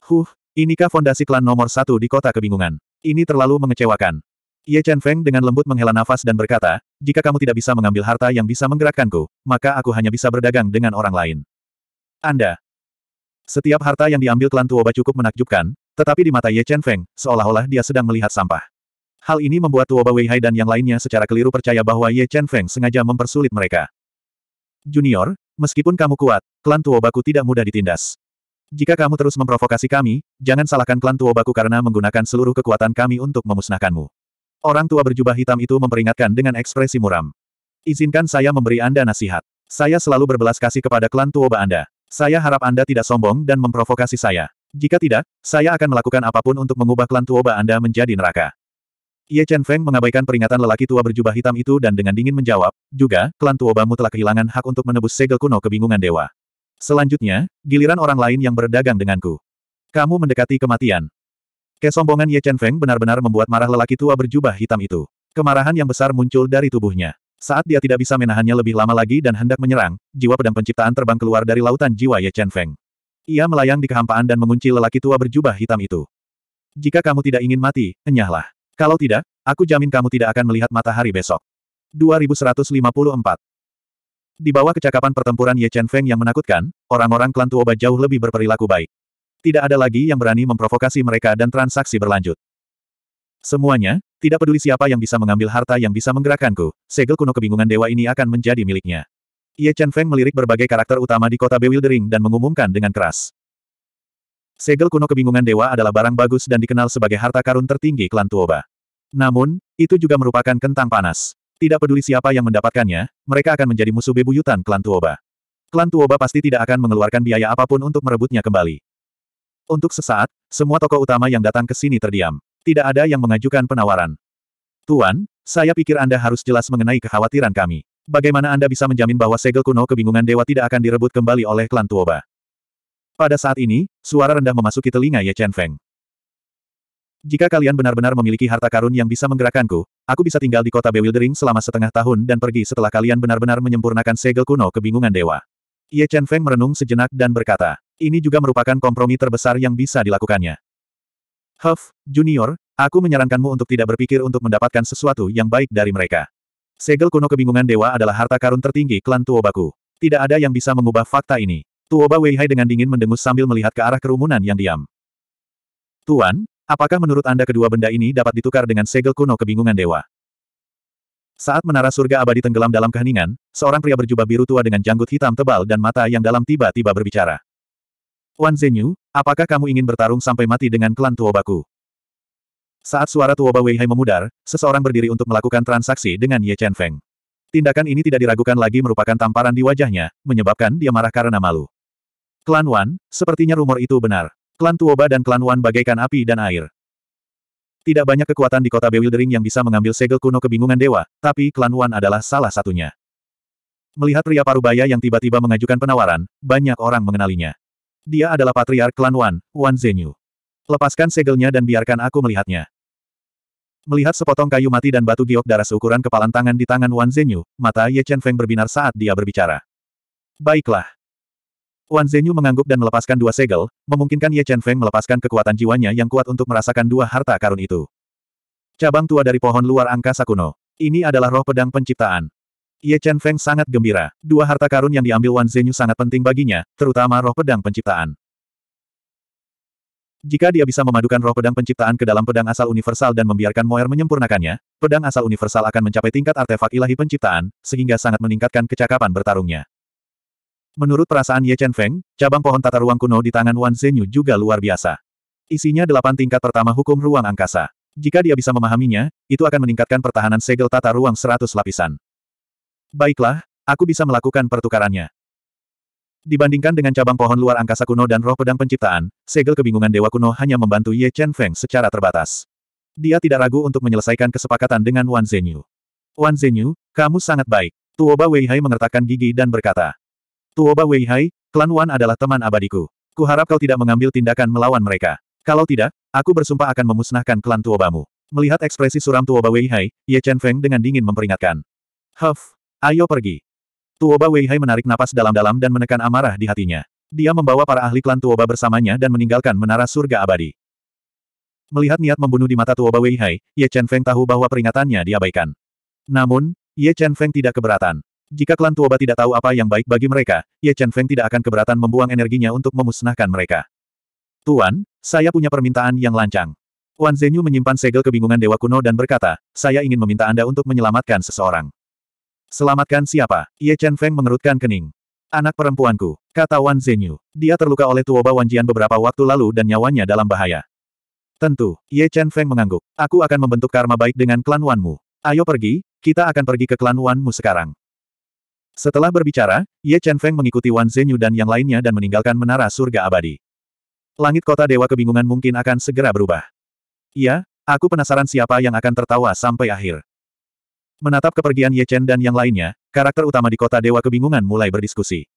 Huh, inikah fondasi klan nomor satu di kota kebingungan? Ini terlalu mengecewakan. Ye Chen Feng dengan lembut menghela nafas dan berkata, jika kamu tidak bisa mengambil harta yang bisa menggerakkanku, maka aku hanya bisa berdagang dengan orang lain. Anda. Setiap harta yang diambil klan Tuoba cukup menakjubkan, tetapi di mata Ye Chen Feng, seolah-olah dia sedang melihat sampah. Hal ini membuat Tuoba Wei Hai dan yang lainnya secara keliru percaya bahwa Ye Chen Feng sengaja mempersulit mereka. Junior, meskipun kamu kuat, klan Tuobaku tidak mudah ditindas. Jika kamu terus memprovokasi kami, jangan salahkan klan Tuobaku karena menggunakan seluruh kekuatan kami untuk memusnahkanmu. Orang tua berjubah hitam itu memperingatkan dengan ekspresi muram. Izinkan saya memberi Anda nasihat. Saya selalu berbelas kasih kepada klan Tuoba Anda. Saya harap Anda tidak sombong dan memprovokasi saya. Jika tidak, saya akan melakukan apapun untuk mengubah klan Tuoba Anda menjadi neraka. Ye Chen Feng mengabaikan peringatan lelaki tua berjubah hitam itu dan dengan dingin menjawab, juga, klan Tuobamu telah kehilangan hak untuk menebus segel kuno kebingungan dewa. Selanjutnya, giliran orang lain yang berdagang denganku. Kamu mendekati kematian. Kesombongan Ye Chen Feng benar-benar membuat marah lelaki tua berjubah hitam itu. Kemarahan yang besar muncul dari tubuhnya. Saat dia tidak bisa menahannya lebih lama lagi dan hendak menyerang, jiwa pedang penciptaan terbang keluar dari lautan jiwa Ye Chen Feng. Ia melayang di kehampaan dan mengunci lelaki tua berjubah hitam itu. Jika kamu tidak ingin mati, enyahlah. Kalau tidak, aku jamin kamu tidak akan melihat matahari besok. 2154 Di bawah kecakapan pertempuran Ye Chen Feng yang menakutkan, orang-orang klan Tuoba jauh lebih berperilaku baik. Tidak ada lagi yang berani memprovokasi mereka dan transaksi berlanjut. Semuanya, tidak peduli siapa yang bisa mengambil harta yang bisa menggerakkanku, segel kuno kebingungan dewa ini akan menjadi miliknya. Ye Chen Feng melirik berbagai karakter utama di kota Bewildering dan mengumumkan dengan keras. Segel kuno kebingungan dewa adalah barang bagus dan dikenal sebagai harta karun tertinggi klan Tuoba. Namun, itu juga merupakan kentang panas. Tidak peduli siapa yang mendapatkannya, mereka akan menjadi musuh bebuyutan klan Tuoba. Klan Tuoba pasti tidak akan mengeluarkan biaya apapun untuk merebutnya kembali. Untuk sesaat, semua tokoh utama yang datang ke sini terdiam. Tidak ada yang mengajukan penawaran. Tuan, saya pikir Anda harus jelas mengenai kekhawatiran kami. Bagaimana Anda bisa menjamin bahwa segel kuno kebingungan dewa tidak akan direbut kembali oleh klan Tuoba? Pada saat ini, suara rendah memasuki telinga Ye Chen Feng. Jika kalian benar-benar memiliki harta karun yang bisa menggerakkanku, aku bisa tinggal di kota Bewildering selama setengah tahun dan pergi setelah kalian benar-benar menyempurnakan segel kuno kebingungan dewa. Ye Chen Feng merenung sejenak dan berkata, ini juga merupakan kompromi terbesar yang bisa dilakukannya. Huff, Junior, aku menyarankanmu untuk tidak berpikir untuk mendapatkan sesuatu yang baik dari mereka. Segel kuno kebingungan dewa adalah harta karun tertinggi klan Tuobaku. Tidak ada yang bisa mengubah fakta ini. Tuoba Weihai dengan dingin mendengus sambil melihat ke arah kerumunan yang diam. Tuan, apakah menurut Anda kedua benda ini dapat ditukar dengan segel kuno kebingungan dewa? Saat menara surga abadi tenggelam dalam keheningan, seorang pria berjubah biru tua dengan janggut hitam tebal dan mata yang dalam tiba-tiba berbicara. Wan Zhenyu, apakah kamu ingin bertarung sampai mati dengan klan Tuobaku? Saat suara Tuoba Weihai memudar, seseorang berdiri untuk melakukan transaksi dengan Ye Chen Feng. Tindakan ini tidak diragukan lagi merupakan tamparan di wajahnya, menyebabkan dia marah karena malu. Klan Wan, sepertinya rumor itu benar. Klan Tuoba dan klan Wan bagaikan api dan air. Tidak banyak kekuatan di kota Bewildering yang bisa mengambil segel kuno kebingungan dewa, tapi klan Wan adalah salah satunya. Melihat pria parubaya yang tiba-tiba mengajukan penawaran, banyak orang mengenalinya. Dia adalah patriark klan Wan, Wan Zenyu. Lepaskan segelnya dan biarkan aku melihatnya. Melihat sepotong kayu mati dan batu giok darah seukuran kepalan tangan di tangan Wan Zenyu, mata Ye Chen Feng berbinar saat dia berbicara. Baiklah. Wan Zenyu mengangguk dan melepaskan dua segel, memungkinkan Ye Chen Feng melepaskan kekuatan jiwanya yang kuat untuk merasakan dua harta karun itu. Cabang tua dari pohon luar angkasa kuno. Ini adalah roh pedang penciptaan. Ye Chen Feng sangat gembira. Dua harta karun yang diambil Wan Zhenyu sangat penting baginya, terutama roh pedang penciptaan. Jika dia bisa memadukan roh pedang penciptaan ke dalam pedang asal universal dan membiarkan Moer menyempurnakannya, pedang asal universal akan mencapai tingkat artefak ilahi penciptaan, sehingga sangat meningkatkan kecakapan bertarungnya. Menurut perasaan Ye Chen Feng, cabang pohon tata ruang kuno di tangan Wan Zhenyu juga luar biasa. Isinya delapan tingkat pertama hukum ruang angkasa. Jika dia bisa memahaminya, itu akan meningkatkan pertahanan segel tata ruang seratus lapisan. Baiklah, aku bisa melakukan pertukarannya. Dibandingkan dengan cabang pohon luar angkasa kuno dan roh pedang penciptaan, segel kebingungan Dewa Kuno hanya membantu Ye Chen Feng secara terbatas. Dia tidak ragu untuk menyelesaikan kesepakatan dengan Wan Zenyu. Wan Zenyu, kamu sangat baik. Tuoba Weihai mengertakkan gigi dan berkata. Tuoba Weihai, klan Wan adalah teman abadiku. Kuharap kau tidak mengambil tindakan melawan mereka. Kalau tidak, aku bersumpah akan memusnahkan klan Tuobamu. Melihat ekspresi suram Tuoba Weihai, Ye Chen Feng dengan dingin memperingatkan. Huff, Ayo pergi. Tuoba Weihai menarik napas dalam-dalam dan menekan amarah di hatinya. Dia membawa para ahli klan Tuoba bersamanya dan meninggalkan menara surga abadi. Melihat niat membunuh di mata Tuoba Weihai, Ye Chen Feng tahu bahwa peringatannya diabaikan. Namun, Ye Chen Feng tidak keberatan. Jika klan Tuoba tidak tahu apa yang baik bagi mereka, Ye Chen Feng tidak akan keberatan membuang energinya untuk memusnahkan mereka. Tuan, saya punya permintaan yang lancang. Wan Zhenyu menyimpan segel kebingungan Dewa Kuno dan berkata, saya ingin meminta Anda untuk menyelamatkan seseorang. Selamatkan siapa? Ye Chen Feng mengerutkan kening. Anak perempuanku, kata Wan Zhenyu. Dia terluka oleh tuoba Wanjian beberapa waktu lalu dan nyawanya dalam bahaya. Tentu, Ye Chen Feng mengangguk. Aku akan membentuk karma baik dengan klan Wanmu. Ayo pergi, kita akan pergi ke klan Wanmu sekarang. Setelah berbicara, Ye Chen Feng mengikuti Wan Zhenyu dan yang lainnya dan meninggalkan menara surga abadi. Langit kota dewa kebingungan mungkin akan segera berubah. Iya, aku penasaran siapa yang akan tertawa sampai akhir. Menatap kepergian Ye Chen dan yang lainnya, karakter utama di kota Dewa Kebingungan mulai berdiskusi.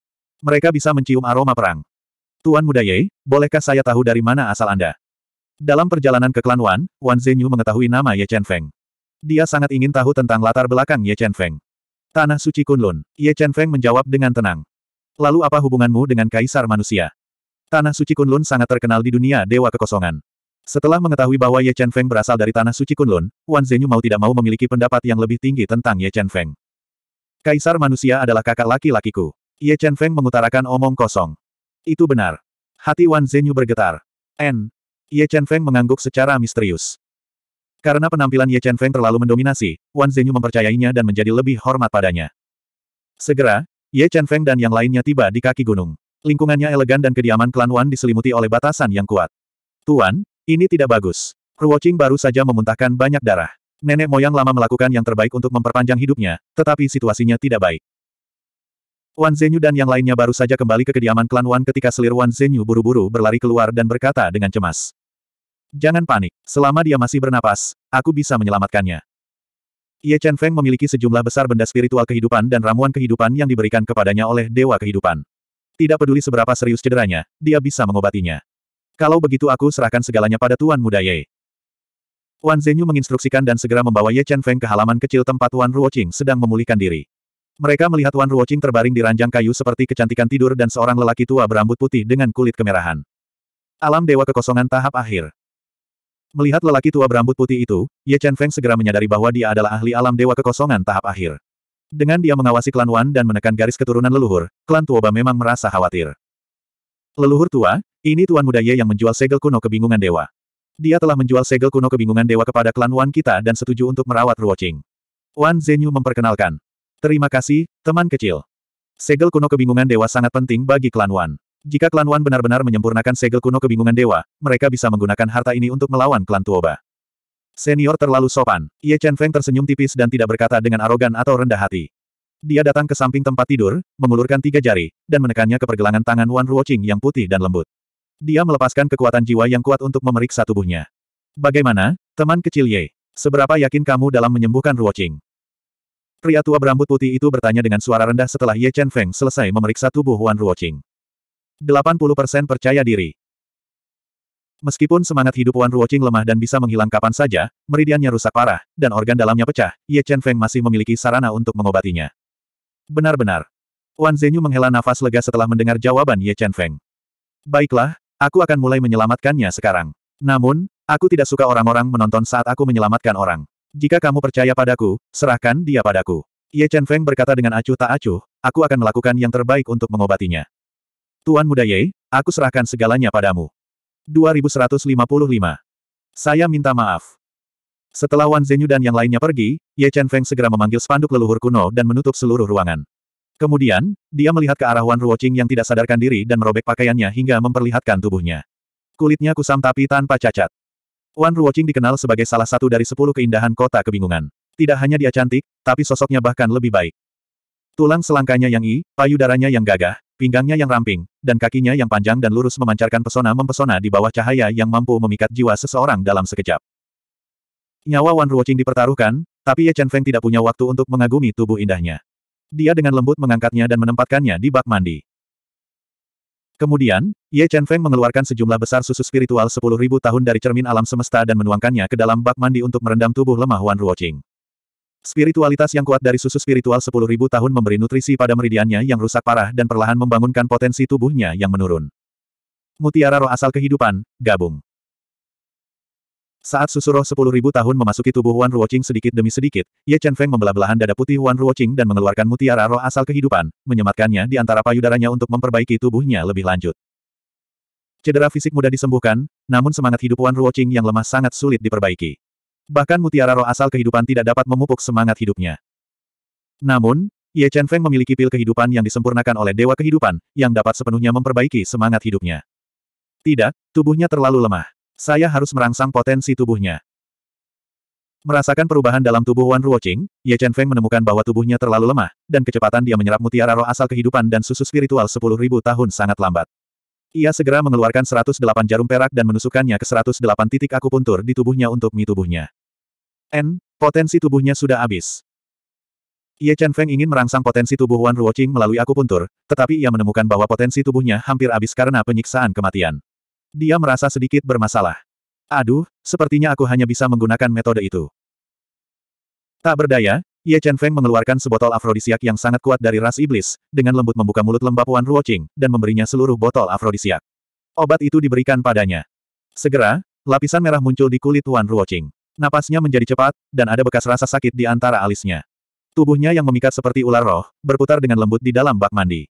Mereka bisa mencium aroma perang. Tuan Muda Ye, bolehkah saya tahu dari mana asal Anda? Dalam perjalanan ke klan Wan, Wan Zhenyu mengetahui nama Ye Chen Feng. Dia sangat ingin tahu tentang latar belakang Ye Chen Feng. Tanah Suci Kunlun, Ye Chen Feng menjawab dengan tenang. Lalu apa hubunganmu dengan Kaisar Manusia? Tanah Suci Kunlun sangat terkenal di dunia Dewa Kekosongan. Setelah mengetahui bahwa Ye Chen Feng berasal dari tanah suci Kunlun, Wan Zhenyu mau tidak mau memiliki pendapat yang lebih tinggi tentang Ye Chen Feng. Kaisar manusia adalah kakak laki-lakiku. Ye Chen Feng mengutarakan omong kosong. Itu benar. Hati Wan Zhenyu bergetar. N. Ye Chen Feng mengangguk secara misterius. Karena penampilan Ye Chen Feng terlalu mendominasi, Wan Zhenyu mempercayainya dan menjadi lebih hormat padanya. Segera, Ye Chen Feng dan yang lainnya tiba di kaki gunung. Lingkungannya elegan dan kediaman klan Wan diselimuti oleh batasan yang kuat. Tuan, ini tidak bagus. Qing baru saja memuntahkan banyak darah. Nenek moyang lama melakukan yang terbaik untuk memperpanjang hidupnya, tetapi situasinya tidak baik. Wan Zenyu dan yang lainnya baru saja kembali ke kediaman klan Wan ketika selir Wan Zenyu buru-buru berlari keluar dan berkata dengan cemas. Jangan panik, selama dia masih bernapas, aku bisa menyelamatkannya. Ye Chen Feng memiliki sejumlah besar benda spiritual kehidupan dan ramuan kehidupan yang diberikan kepadanya oleh Dewa Kehidupan. Tidak peduli seberapa serius cederanya, dia bisa mengobatinya. Kalau begitu aku serahkan segalanya pada Tuan Muda Ye. Wan Zenyu menginstruksikan dan segera membawa Ye Chen Feng ke halaman kecil tempat Wan Ruoqing sedang memulihkan diri. Mereka melihat Wan Ruoqing terbaring di ranjang kayu seperti kecantikan tidur dan seorang lelaki tua berambut putih dengan kulit kemerahan. Alam Dewa Kekosongan Tahap Akhir Melihat lelaki tua berambut putih itu, Ye Chen Feng segera menyadari bahwa dia adalah ahli alam Dewa Kekosongan Tahap Akhir. Dengan dia mengawasi klan Wan dan menekan garis keturunan leluhur, klan Tuoba memang merasa khawatir. Leluhur tua, ini Tuan Muda Ye yang menjual segel kuno kebingungan dewa. Dia telah menjual segel kuno kebingungan dewa kepada klan Wan kita dan setuju untuk merawat Ruoching. Wan Zenyu memperkenalkan. Terima kasih, teman kecil. Segel kuno kebingungan dewa sangat penting bagi klan Wan. Jika klan Wan benar-benar menyempurnakan segel kuno kebingungan dewa, mereka bisa menggunakan harta ini untuk melawan klan Tuoba. Senior terlalu sopan. Ye Chen Feng tersenyum tipis dan tidak berkata dengan arogan atau rendah hati. Dia datang ke samping tempat tidur, mengulurkan tiga jari, dan menekannya ke pergelangan tangan Wan Ruoching yang putih dan lembut. Dia melepaskan kekuatan jiwa yang kuat untuk memeriksa tubuhnya. Bagaimana, teman kecil Ye? Seberapa yakin kamu dalam menyembuhkan Ruoching? Pria tua berambut putih itu bertanya dengan suara rendah setelah Ye Chen Feng selesai memeriksa tubuh Wan Ruoching. 80% percaya diri. Meskipun semangat hidup Wan Ruoching lemah dan bisa menghilang kapan saja, meridiannya rusak parah, dan organ dalamnya pecah, Ye Chen Feng masih memiliki sarana untuk mengobatinya. Benar-benar. Wan Zenyu menghela nafas lega setelah mendengar jawaban Ye Chen Feng. Baiklah, aku akan mulai menyelamatkannya sekarang. Namun, aku tidak suka orang-orang menonton saat aku menyelamatkan orang. Jika kamu percaya padaku, serahkan dia padaku. Ye Chen Feng berkata dengan acuh tak acuh, aku akan melakukan yang terbaik untuk mengobatinya. Tuan Muda Ye, aku serahkan segalanya padamu. 2155. Saya minta maaf. Setelah Wan Zenyu dan yang lainnya pergi, Ye Chen Feng segera memanggil spanduk leluhur kuno dan menutup seluruh ruangan. Kemudian, dia melihat ke arah Wan Ruoching yang tidak sadarkan diri dan merobek pakaiannya hingga memperlihatkan tubuhnya. Kulitnya kusam tapi tanpa cacat. Wan Ruoching dikenal sebagai salah satu dari sepuluh keindahan kota kebingungan. Tidak hanya dia cantik, tapi sosoknya bahkan lebih baik. Tulang selangkanya yang i, payudaranya yang gagah, pinggangnya yang ramping, dan kakinya yang panjang dan lurus memancarkan pesona mempesona di bawah cahaya yang mampu memikat jiwa seseorang dalam sekejap. Nyawa Wan Ruoqing dipertaruhkan, tapi Ye Chen Feng tidak punya waktu untuk mengagumi tubuh indahnya. Dia dengan lembut mengangkatnya dan menempatkannya di bak mandi. Kemudian, Ye Chen Feng mengeluarkan sejumlah besar susu spiritual 10.000 tahun dari cermin alam semesta dan menuangkannya ke dalam bak mandi untuk merendam tubuh lemah Wan Ruoqing. Spiritualitas yang kuat dari susu spiritual 10.000 tahun memberi nutrisi pada meridiannya yang rusak parah dan perlahan membangunkan potensi tubuhnya yang menurun. Mutiara roh asal kehidupan, gabung. Saat susuroh roh sepuluh ribu tahun memasuki tubuh Wan Ruoching sedikit demi sedikit, Ye Chen Feng membelah-belahan dada putih Wan Ruoching dan mengeluarkan mutiara roh asal kehidupan, menyematkannya di antara payudaranya untuk memperbaiki tubuhnya lebih lanjut. Cedera fisik mudah disembuhkan, namun semangat hidup Wan Ruoching yang lemah sangat sulit diperbaiki. Bahkan mutiara roh asal kehidupan tidak dapat memupuk semangat hidupnya. Namun, Ye Chen Feng memiliki pil kehidupan yang disempurnakan oleh Dewa Kehidupan, yang dapat sepenuhnya memperbaiki semangat hidupnya. Tidak, tubuhnya terlalu lemah. Saya harus merangsang potensi tubuhnya. Merasakan perubahan dalam tubuh Wan Ruoqing, Ye Chen Feng menemukan bahwa tubuhnya terlalu lemah, dan kecepatan dia menyerap mutiara roh asal kehidupan dan susu spiritual 10.000 tahun sangat lambat. Ia segera mengeluarkan 108 jarum perak dan menusukkannya ke 108 titik akupuntur di tubuhnya untuk mi tubuhnya. N, potensi tubuhnya sudah habis. Ye Chen Feng ingin merangsang potensi tubuh Wan Ruoqing melalui akupuntur, tetapi ia menemukan bahwa potensi tubuhnya hampir habis karena penyiksaan kematian dia merasa sedikit bermasalah. Aduh, sepertinya aku hanya bisa menggunakan metode itu. Tak berdaya, Ye Chen Feng mengeluarkan sebotol afrodisiak yang sangat kuat dari ras iblis, dengan lembut membuka mulut lembab Wan Ruoqing, dan memberinya seluruh botol afrodisiak. Obat itu diberikan padanya. Segera, lapisan merah muncul di kulit Wan Ruoqing. Napasnya menjadi cepat, dan ada bekas rasa sakit di antara alisnya. Tubuhnya yang memikat seperti ular roh, berputar dengan lembut di dalam bak mandi.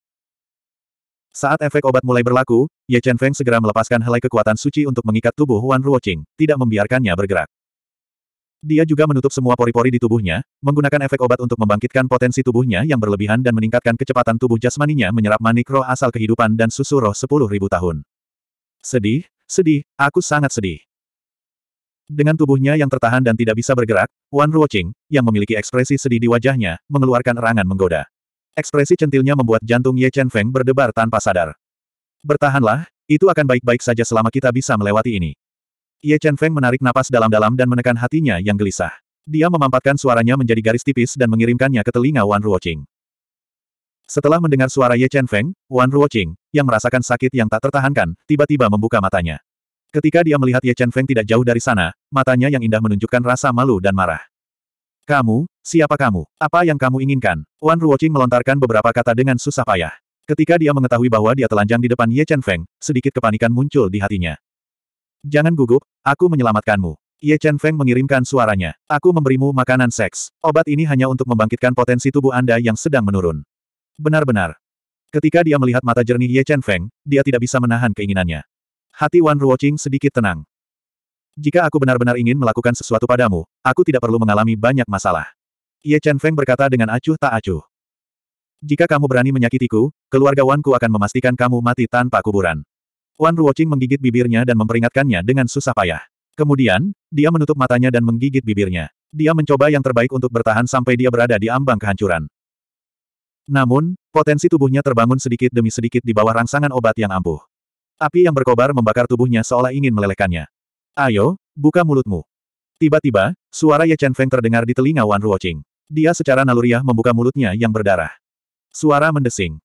Saat efek obat mulai berlaku, Ye Chen Feng segera melepaskan helai kekuatan suci untuk mengikat tubuh Wan Ruoqing, tidak membiarkannya bergerak. Dia juga menutup semua pori-pori di tubuhnya, menggunakan efek obat untuk membangkitkan potensi tubuhnya yang berlebihan dan meningkatkan kecepatan tubuh jasmaninya menyerap manik roh asal kehidupan dan susu roh sepuluh ribu tahun. Sedih, sedih, aku sangat sedih. Dengan tubuhnya yang tertahan dan tidak bisa bergerak, Wan Ruoqing, yang memiliki ekspresi sedih di wajahnya, mengeluarkan erangan menggoda. Ekspresi centilnya membuat jantung Ye Chen Feng berdebar tanpa sadar. Bertahanlah, itu akan baik-baik saja selama kita bisa melewati ini. Ye Chen Feng menarik napas dalam-dalam dan menekan hatinya yang gelisah. Dia memampatkan suaranya menjadi garis tipis dan mengirimkannya ke telinga Wan Ruoqing. Setelah mendengar suara Ye Chen Feng, Wan Ruoqing, yang merasakan sakit yang tak tertahankan, tiba-tiba membuka matanya. Ketika dia melihat Ye Chen Feng tidak jauh dari sana, matanya yang indah menunjukkan rasa malu dan marah. Kamu, siapa kamu? Apa yang kamu inginkan? Wan Ruoqing melontarkan beberapa kata dengan susah payah. Ketika dia mengetahui bahwa dia telanjang di depan Ye Chen Feng, sedikit kepanikan muncul di hatinya. Jangan gugup, aku menyelamatkanmu. Ye Chen Feng mengirimkan suaranya. Aku memberimu makanan seks. Obat ini hanya untuk membangkitkan potensi tubuh Anda yang sedang menurun. Benar-benar. Ketika dia melihat mata jernih Ye Chen Feng, dia tidak bisa menahan keinginannya. Hati Wan Ruoqing sedikit tenang. Jika aku benar-benar ingin melakukan sesuatu padamu, aku tidak perlu mengalami banyak masalah. Ye Chen Feng berkata dengan acuh tak acuh. Jika kamu berani menyakitiku, keluarga Wan Ku akan memastikan kamu mati tanpa kuburan. Wan Ruoqing menggigit bibirnya dan memperingatkannya dengan susah payah. Kemudian, dia menutup matanya dan menggigit bibirnya. Dia mencoba yang terbaik untuk bertahan sampai dia berada di ambang kehancuran. Namun, potensi tubuhnya terbangun sedikit demi sedikit di bawah rangsangan obat yang ampuh. Api yang berkobar membakar tubuhnya seolah ingin melelehkannya. Ayo, buka mulutmu. Tiba-tiba, suara Ye Chen Feng terdengar di telinga Wan Ruoqing. Dia secara naluriah membuka mulutnya yang berdarah. Suara mendesing.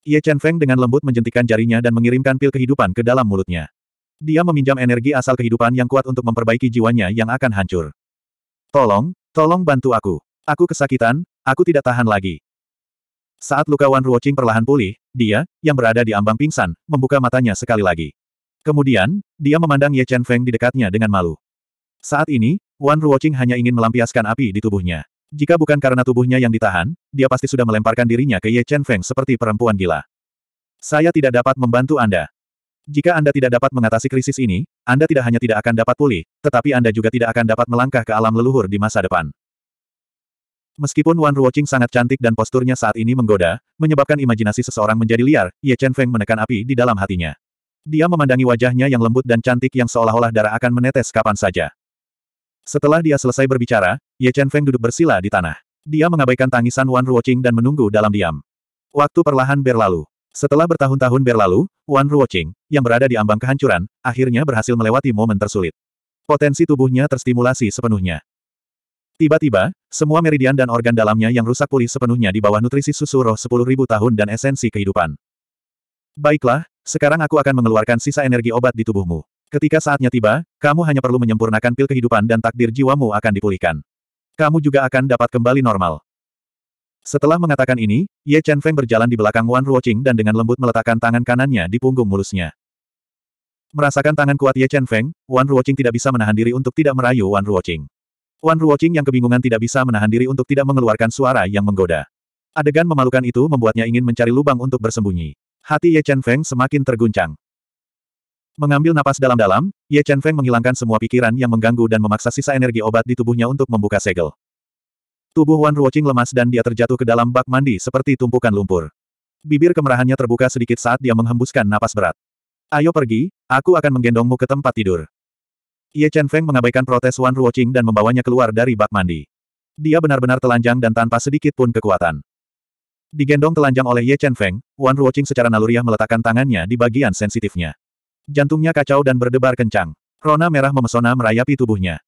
Ye Chen Feng dengan lembut menjentikan jarinya dan mengirimkan pil kehidupan ke dalam mulutnya. Dia meminjam energi asal kehidupan yang kuat untuk memperbaiki jiwanya yang akan hancur. Tolong, tolong bantu aku. Aku kesakitan, aku tidak tahan lagi. Saat luka Wan Ruoqing perlahan pulih, dia, yang berada di ambang pingsan, membuka matanya sekali lagi. Kemudian, dia memandang Ye Chen Feng di dekatnya dengan malu. Saat ini, Wan Ruoqing hanya ingin melampiaskan api di tubuhnya. Jika bukan karena tubuhnya yang ditahan, dia pasti sudah melemparkan dirinya ke Ye Chen Feng seperti perempuan gila. Saya tidak dapat membantu Anda. Jika Anda tidak dapat mengatasi krisis ini, Anda tidak hanya tidak akan dapat pulih, tetapi Anda juga tidak akan dapat melangkah ke alam leluhur di masa depan. Meskipun Wan Ruoqing sangat cantik dan posturnya saat ini menggoda, menyebabkan imajinasi seseorang menjadi liar, Ye Chen Feng menekan api di dalam hatinya. Dia memandangi wajahnya yang lembut dan cantik yang seolah-olah darah akan menetes kapan saja. Setelah dia selesai berbicara, Ye Chen Feng duduk bersila di tanah. Dia mengabaikan tangisan Wan Ruoqing dan menunggu dalam diam. Waktu perlahan berlalu. Setelah bertahun-tahun berlalu, Wan Ruoqing, yang berada di ambang kehancuran, akhirnya berhasil melewati momen tersulit. Potensi tubuhnya terstimulasi sepenuhnya. Tiba-tiba, semua meridian dan organ dalamnya yang rusak pulih sepenuhnya di bawah nutrisi susu roh 10.000 tahun dan esensi kehidupan. Baiklah, sekarang aku akan mengeluarkan sisa energi obat di tubuhmu. Ketika saatnya tiba, kamu hanya perlu menyempurnakan pil kehidupan dan takdir jiwamu akan dipulihkan. Kamu juga akan dapat kembali normal. Setelah mengatakan ini, Ye Chen Feng berjalan di belakang Wan Ruoching dan dengan lembut meletakkan tangan kanannya di punggung mulusnya. Merasakan tangan kuat Ye Chen Feng, Wan Ruoching tidak bisa menahan diri untuk tidak merayu Wan Ruoching. Wan Ruoching yang kebingungan tidak bisa menahan diri untuk tidak mengeluarkan suara yang menggoda. Adegan memalukan itu membuatnya ingin mencari lubang untuk bersembunyi. Hati Ye Chen Feng semakin terguncang. Mengambil napas dalam-dalam, Ye Chen Feng menghilangkan semua pikiran yang mengganggu dan memaksa sisa energi obat di tubuhnya untuk membuka segel. Tubuh Wan Ruoqing lemas dan dia terjatuh ke dalam bak mandi seperti tumpukan lumpur. Bibir kemerahannya terbuka sedikit saat dia menghembuskan napas berat. Ayo pergi, aku akan menggendongmu ke tempat tidur. Ye Chen Feng mengabaikan protes Wan Ruoqing dan membawanya keluar dari bak mandi. Dia benar-benar telanjang dan tanpa sedikit pun kekuatan. Digendong telanjang oleh Ye Chen Feng, Wan Ruoqing secara naluriah meletakkan tangannya di bagian sensitifnya. Jantungnya kacau dan berdebar kencang. Rona merah memesona merayapi tubuhnya.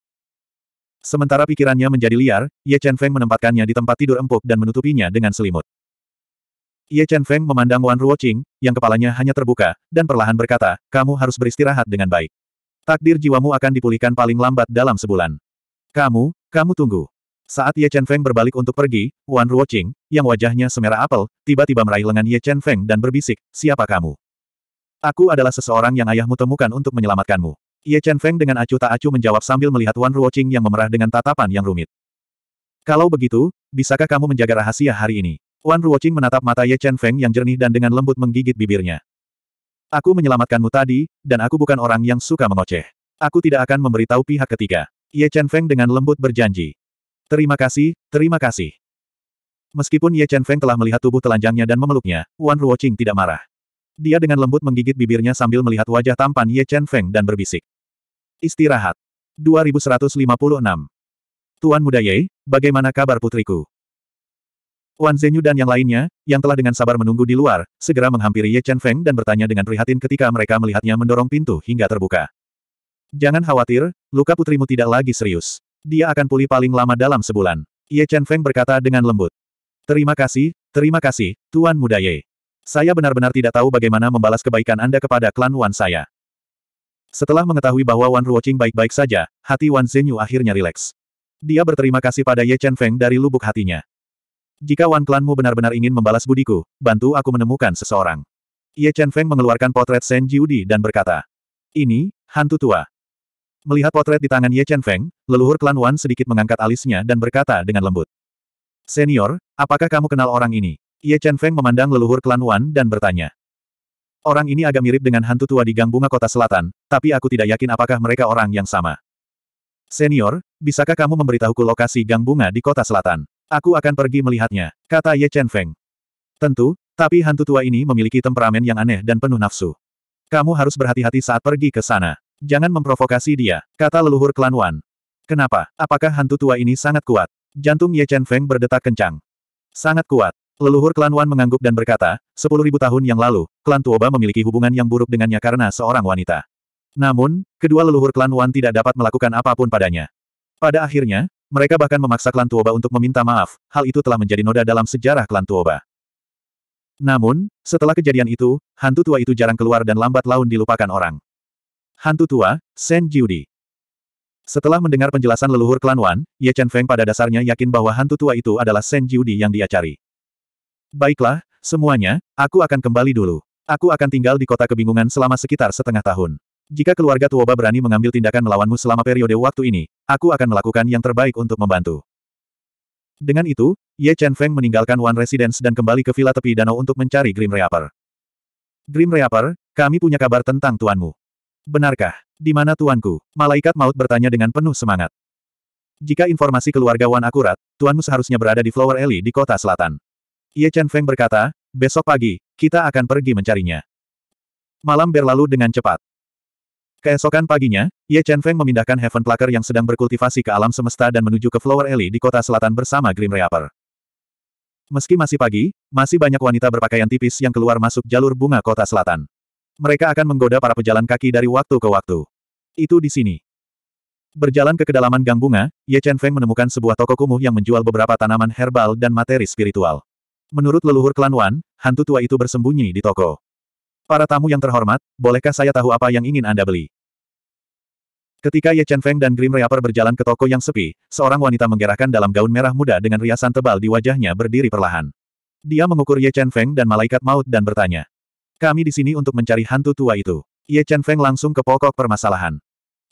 Sementara pikirannya menjadi liar, Ye Chen Feng menempatkannya di tempat tidur empuk dan menutupinya dengan selimut. Ye Chen Feng memandang Wan Ruoqing, yang kepalanya hanya terbuka, dan perlahan berkata, kamu harus beristirahat dengan baik. Takdir jiwamu akan dipulihkan paling lambat dalam sebulan. Kamu, kamu tunggu. Saat Ye Chen Feng berbalik untuk pergi, Wan Ruoqing, yang wajahnya semerah apel, tiba-tiba meraih lengan Ye Chen Feng dan berbisik, siapa kamu? Aku adalah seseorang yang ayahmu temukan untuk menyelamatkanmu. Ye Chen Feng dengan acuh tak acuh menjawab sambil melihat Wan Ruoqing yang memerah dengan tatapan yang rumit. Kalau begitu, bisakah kamu menjaga rahasia hari ini? Wan Ruoqing menatap mata Ye Chen Feng yang jernih dan dengan lembut menggigit bibirnya. Aku menyelamatkanmu tadi, dan aku bukan orang yang suka mengoceh. Aku tidak akan memberitahu pihak ketiga. Ye Chen Feng dengan lembut berjanji. Terima kasih, terima kasih. Meskipun Ye Chen Feng telah melihat tubuh telanjangnya dan memeluknya, Wan Ruoqing tidak marah. Dia dengan lembut menggigit bibirnya sambil melihat wajah tampan Ye Chen Feng dan berbisik. Istirahat. 2156. Tuan Muda Ye, bagaimana kabar putriku? Wan Zenyu dan yang lainnya, yang telah dengan sabar menunggu di luar, segera menghampiri Ye Chen Feng dan bertanya dengan prihatin ketika mereka melihatnya mendorong pintu hingga terbuka. Jangan khawatir, luka putrimu tidak lagi serius. Dia akan pulih paling lama dalam sebulan. Ye Chen Feng berkata dengan lembut. Terima kasih, terima kasih, Tuan Muda Ye. Saya benar-benar tidak tahu bagaimana membalas kebaikan Anda kepada klan Wan saya. Setelah mengetahui bahwa Wan Ruoqing baik-baik saja, hati Wan Zhenyu akhirnya rileks. Dia berterima kasih pada Ye Chen Feng dari lubuk hatinya. Jika Wan klanmu benar-benar ingin membalas budiku, bantu aku menemukan seseorang. Ye Chen Feng mengeluarkan potret Shen Jiudi dan berkata, Ini, hantu tua. Melihat potret di tangan Ye Chen Feng, leluhur klan Wan sedikit mengangkat alisnya dan berkata dengan lembut. Senior, apakah kamu kenal orang ini? Ye Chen Feng memandang leluhur klan Wan dan bertanya. Orang ini agak mirip dengan hantu tua di gang bunga kota selatan, tapi aku tidak yakin apakah mereka orang yang sama. Senior, bisakah kamu memberitahuku lokasi gang bunga di kota selatan? Aku akan pergi melihatnya, kata Ye Chen Feng. Tentu, tapi hantu tua ini memiliki temperamen yang aneh dan penuh nafsu. Kamu harus berhati-hati saat pergi ke sana. Jangan memprovokasi dia, kata leluhur klan Wan. Kenapa? Apakah hantu tua ini sangat kuat? Jantung Ye Chen Feng berdetak kencang. Sangat kuat. Leluhur klan Wan mengangguk dan berkata, sepuluh ribu tahun yang lalu, klan Tuoba memiliki hubungan yang buruk dengannya karena seorang wanita. Namun, kedua leluhur klan Wan tidak dapat melakukan apapun padanya. Pada akhirnya, mereka bahkan memaksa klan Tuoba untuk meminta maaf, hal itu telah menjadi noda dalam sejarah klan Tuoba. Namun, setelah kejadian itu, hantu tua itu jarang keluar dan lambat laun dilupakan orang. Hantu tua, Sen Jiudi. Setelah mendengar penjelasan leluhur klan Wan, Ye Chen Feng pada dasarnya yakin bahwa hantu tua itu adalah Sen Jiudi yang dia cari. Baiklah, semuanya, aku akan kembali dulu. Aku akan tinggal di kota kebingungan selama sekitar setengah tahun. Jika keluarga Tuoba berani mengambil tindakan melawanmu selama periode waktu ini, aku akan melakukan yang terbaik untuk membantu. Dengan itu, Ye Chen Feng meninggalkan Wan Residence dan kembali ke villa tepi danau untuk mencari Grim Reaper. Grim Reaper, kami punya kabar tentang tuanmu. Benarkah? Di mana tuanku? Malaikat maut bertanya dengan penuh semangat. Jika informasi keluarga Wan akurat, tuanmu seharusnya berada di Flower Alley di kota selatan. Ye Chen Feng berkata, besok pagi, kita akan pergi mencarinya. Malam berlalu dengan cepat. Keesokan paginya, Ye Chen Feng memindahkan Heaven Plucker yang sedang berkultivasi ke alam semesta dan menuju ke Flower Alley di kota selatan bersama Grim Reaper. Meski masih pagi, masih banyak wanita berpakaian tipis yang keluar masuk jalur bunga kota selatan. Mereka akan menggoda para pejalan kaki dari waktu ke waktu. Itu di sini. Berjalan ke kedalaman gang bunga, Ye Chen Feng menemukan sebuah toko kumuh yang menjual beberapa tanaman herbal dan materi spiritual. Menurut leluhur klan Wan, hantu tua itu bersembunyi di toko. Para tamu yang terhormat, bolehkah saya tahu apa yang ingin Anda beli? Ketika Ye Chen Feng dan Grim Reaper berjalan ke toko yang sepi, seorang wanita menggerakkan dalam gaun merah muda dengan riasan tebal di wajahnya berdiri perlahan. Dia mengukur Ye Chen Feng dan malaikat maut dan bertanya. Kami di sini untuk mencari hantu tua itu. Ye Chen Feng langsung ke pokok permasalahan.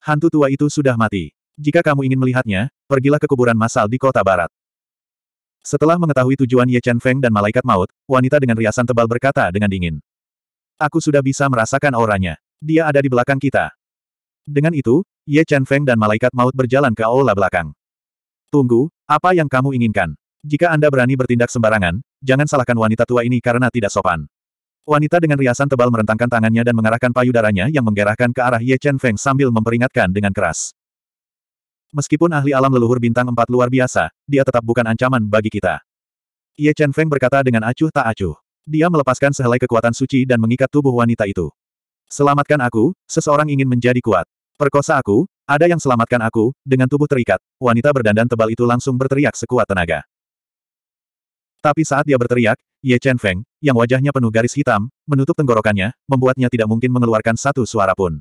Hantu tua itu sudah mati. Jika kamu ingin melihatnya, pergilah ke kuburan massal di kota barat. Setelah mengetahui tujuan Ye Chen Feng dan malaikat maut, wanita dengan riasan tebal berkata dengan dingin. Aku sudah bisa merasakan auranya. Dia ada di belakang kita. Dengan itu, Ye Chen Feng dan malaikat maut berjalan ke aula belakang. Tunggu, apa yang kamu inginkan? Jika Anda berani bertindak sembarangan, jangan salahkan wanita tua ini karena tidak sopan. Wanita dengan riasan tebal merentangkan tangannya dan mengarahkan payudaranya yang menggerahkan ke arah Ye Chen Feng sambil memperingatkan dengan keras. Meskipun ahli alam leluhur bintang empat luar biasa, dia tetap bukan ancaman bagi kita. Ye Chen Feng berkata dengan acuh tak acuh. Dia melepaskan sehelai kekuatan suci dan mengikat tubuh wanita itu. Selamatkan aku, seseorang ingin menjadi kuat. Perkosa aku, ada yang selamatkan aku, dengan tubuh terikat, wanita berdandan tebal itu langsung berteriak sekuat tenaga. Tapi saat dia berteriak, Ye Chen Feng, yang wajahnya penuh garis hitam, menutup tenggorokannya, membuatnya tidak mungkin mengeluarkan satu suara pun.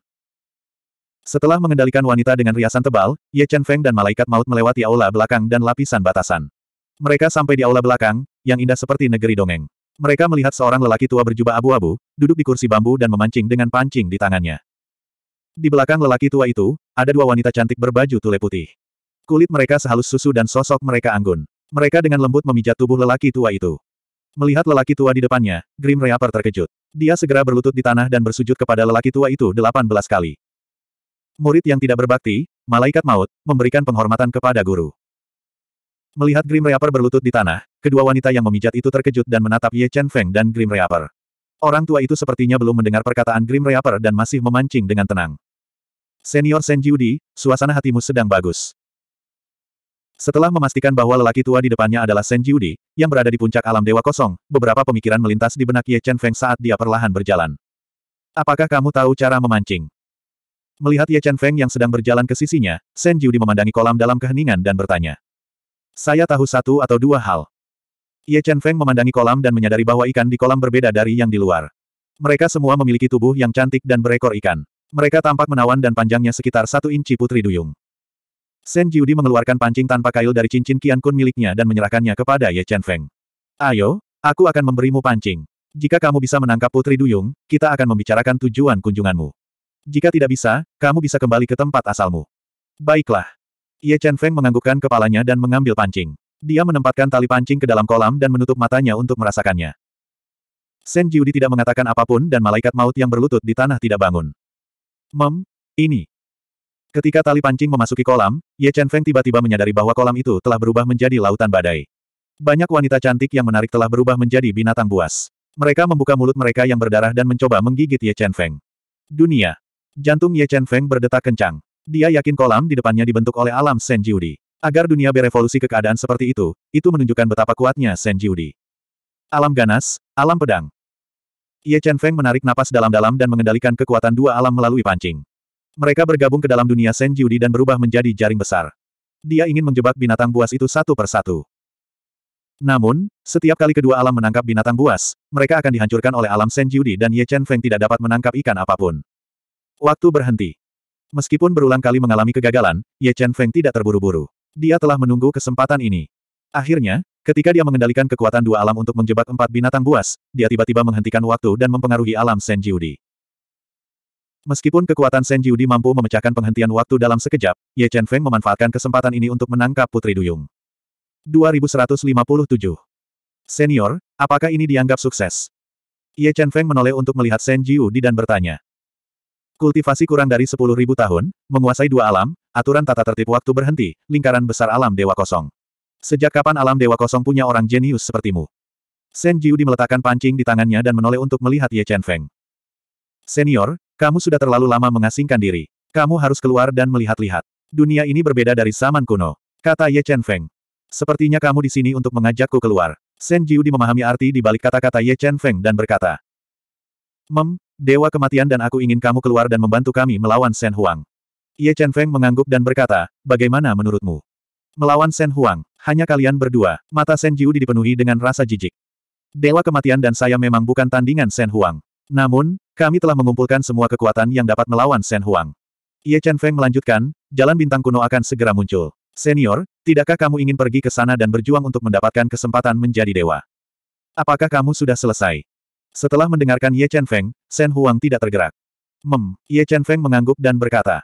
Setelah mengendalikan wanita dengan riasan tebal, Ye Chen Feng dan malaikat maut melewati aula belakang dan lapisan batasan. Mereka sampai di aula belakang, yang indah seperti negeri dongeng. Mereka melihat seorang lelaki tua berjubah abu-abu, duduk di kursi bambu dan memancing dengan pancing di tangannya. Di belakang lelaki tua itu, ada dua wanita cantik berbaju tule putih. Kulit mereka sehalus susu dan sosok mereka anggun. Mereka dengan lembut memijat tubuh lelaki tua itu. Melihat lelaki tua di depannya, Grim Reaper terkejut. Dia segera berlutut di tanah dan bersujud kepada lelaki tua itu delapan belas kali. Murid yang tidak berbakti, malaikat maut, memberikan penghormatan kepada guru. Melihat Grim Reaper berlutut di tanah, kedua wanita yang memijat itu terkejut dan menatap Ye Chen Feng dan Grim Reaper. Orang tua itu sepertinya belum mendengar perkataan Grim Reaper dan masih memancing dengan tenang. Senior Sen Jiudi, suasana hatimu sedang bagus. Setelah memastikan bahwa lelaki tua di depannya adalah Shen Jiudi, yang berada di puncak alam dewa kosong, beberapa pemikiran melintas di benak Ye Chen Feng saat dia perlahan berjalan. Apakah kamu tahu cara memancing? Melihat Ye Chen Feng yang sedang berjalan ke sisinya, Shen Jiudi memandangi kolam dalam keheningan dan bertanya. Saya tahu satu atau dua hal. Ye Chen Feng memandangi kolam dan menyadari bahwa ikan di kolam berbeda dari yang di luar. Mereka semua memiliki tubuh yang cantik dan berekor ikan. Mereka tampak menawan dan panjangnya sekitar satu inci putri duyung. Shen Jiudi mengeluarkan pancing tanpa kail dari cincin Qian Kun miliknya dan menyerahkannya kepada Ye Chen Feng. Ayo, aku akan memberimu pancing. Jika kamu bisa menangkap Putri Duyung, kita akan membicarakan tujuan kunjunganmu. Jika tidak bisa, kamu bisa kembali ke tempat asalmu. Baiklah. Ye Chen Feng menganggukkan kepalanya dan mengambil pancing. Dia menempatkan tali pancing ke dalam kolam dan menutup matanya untuk merasakannya. Shen Jiudi tidak mengatakan apapun dan malaikat maut yang berlutut di tanah tidak bangun. Mem, ini, Ketika tali pancing memasuki kolam, Ye Chen Feng tiba-tiba menyadari bahwa kolam itu telah berubah menjadi lautan badai. Banyak wanita cantik yang menarik telah berubah menjadi binatang buas. Mereka membuka mulut mereka yang berdarah dan mencoba menggigit Ye Chen Feng. Dunia. Jantung Ye Chen Feng berdetak kencang. Dia yakin kolam di depannya dibentuk oleh alam Shen Jiudi. Agar dunia berevolusi ke keadaan seperti itu, itu menunjukkan betapa kuatnya Shen Jiudi. Alam ganas, alam pedang. Ye Chen Feng menarik napas dalam-dalam dan mengendalikan kekuatan dua alam melalui pancing. Mereka bergabung ke dalam dunia Senjiudi dan berubah menjadi jaring besar. Dia ingin menjebak binatang buas itu satu persatu. Namun, setiap kali kedua alam menangkap binatang buas, mereka akan dihancurkan oleh alam Senjiudi dan Ye Chen Feng tidak dapat menangkap ikan apapun. Waktu berhenti. Meskipun berulang kali mengalami kegagalan, Ye Chen Feng tidak terburu-buru. Dia telah menunggu kesempatan ini. Akhirnya, ketika dia mengendalikan kekuatan dua alam untuk menjebak empat binatang buas, dia tiba-tiba menghentikan waktu dan mempengaruhi alam Senjiudi. Meskipun kekuatan Shen Jiudi mampu memecahkan penghentian waktu dalam sekejap, Ye Chen Feng memanfaatkan kesempatan ini untuk menangkap Putri Duyung. 2157. Senior, apakah ini dianggap sukses? Ye Chen Feng menoleh untuk melihat Shen Jiudi dan bertanya. Kultivasi kurang dari 10.000 tahun, menguasai dua alam, aturan tata tertib waktu berhenti, lingkaran besar alam dewa kosong. Sejak kapan alam dewa kosong punya orang jenius sepertimu? Shen Jiudi meletakkan pancing di tangannya dan menoleh untuk melihat Ye Chen Feng. Senior, kamu sudah terlalu lama mengasingkan diri. Kamu harus keluar dan melihat-lihat. Dunia ini berbeda dari zaman kuno. Kata Ye Chen Feng. Sepertinya kamu di sini untuk mengajakku keluar. Shen Jiudi memahami arti di balik kata-kata Ye Chen Feng dan berkata. Mem, Dewa Kematian dan aku ingin kamu keluar dan membantu kami melawan Shen Huang. Ye Chen Feng mengangguk dan berkata, bagaimana menurutmu? Melawan Shen Huang, hanya kalian berdua, mata Shen Jiudi dipenuhi dengan rasa jijik. Dewa Kematian dan saya memang bukan tandingan Shen Huang. Namun, kami telah mengumpulkan semua kekuatan yang dapat melawan Shen Huang. Ye Chen Feng melanjutkan, jalan bintang kuno akan segera muncul. Senior, tidakkah kamu ingin pergi ke sana dan berjuang untuk mendapatkan kesempatan menjadi dewa? Apakah kamu sudah selesai? Setelah mendengarkan Ye Chen Feng, Shen Huang tidak tergerak. Mem, Ye Chen Feng mengangguk dan berkata,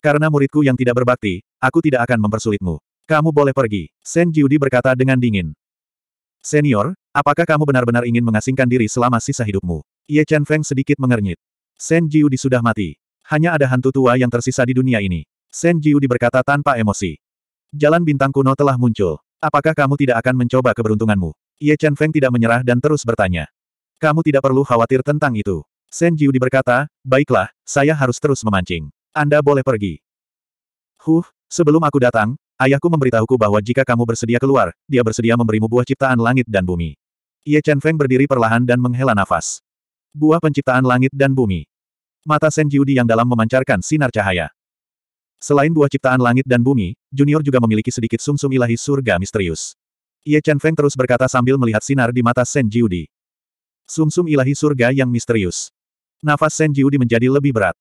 Karena muridku yang tidak berbakti, aku tidak akan mempersulitmu. Kamu boleh pergi, Shen Jiudi berkata dengan dingin. Senior, Apakah kamu benar-benar ingin mengasingkan diri selama sisa hidupmu? Ye Chen Feng sedikit mengernyit. Shen di sudah mati. Hanya ada hantu tua yang tersisa di dunia ini. Shen di berkata tanpa emosi. Jalan bintang kuno telah muncul. Apakah kamu tidak akan mencoba keberuntunganmu? Ye Chen Feng tidak menyerah dan terus bertanya. Kamu tidak perlu khawatir tentang itu. Shen di berkata, baiklah, saya harus terus memancing. Anda boleh pergi. Huh, sebelum aku datang, ayahku memberitahuku bahwa jika kamu bersedia keluar, dia bersedia memberimu buah ciptaan langit dan bumi. Ye Chen Feng berdiri perlahan dan menghela nafas. Buah penciptaan langit dan bumi. Mata Shen Jiudi yang dalam memancarkan sinar cahaya. Selain buah ciptaan langit dan bumi, Junior juga memiliki sedikit sumsum -sum ilahi surga misterius. Ye Chen Feng terus berkata sambil melihat sinar di mata Shen Jiudi. Sumsum ilahi surga yang misterius. Nafas Shen Jiudi menjadi lebih berat.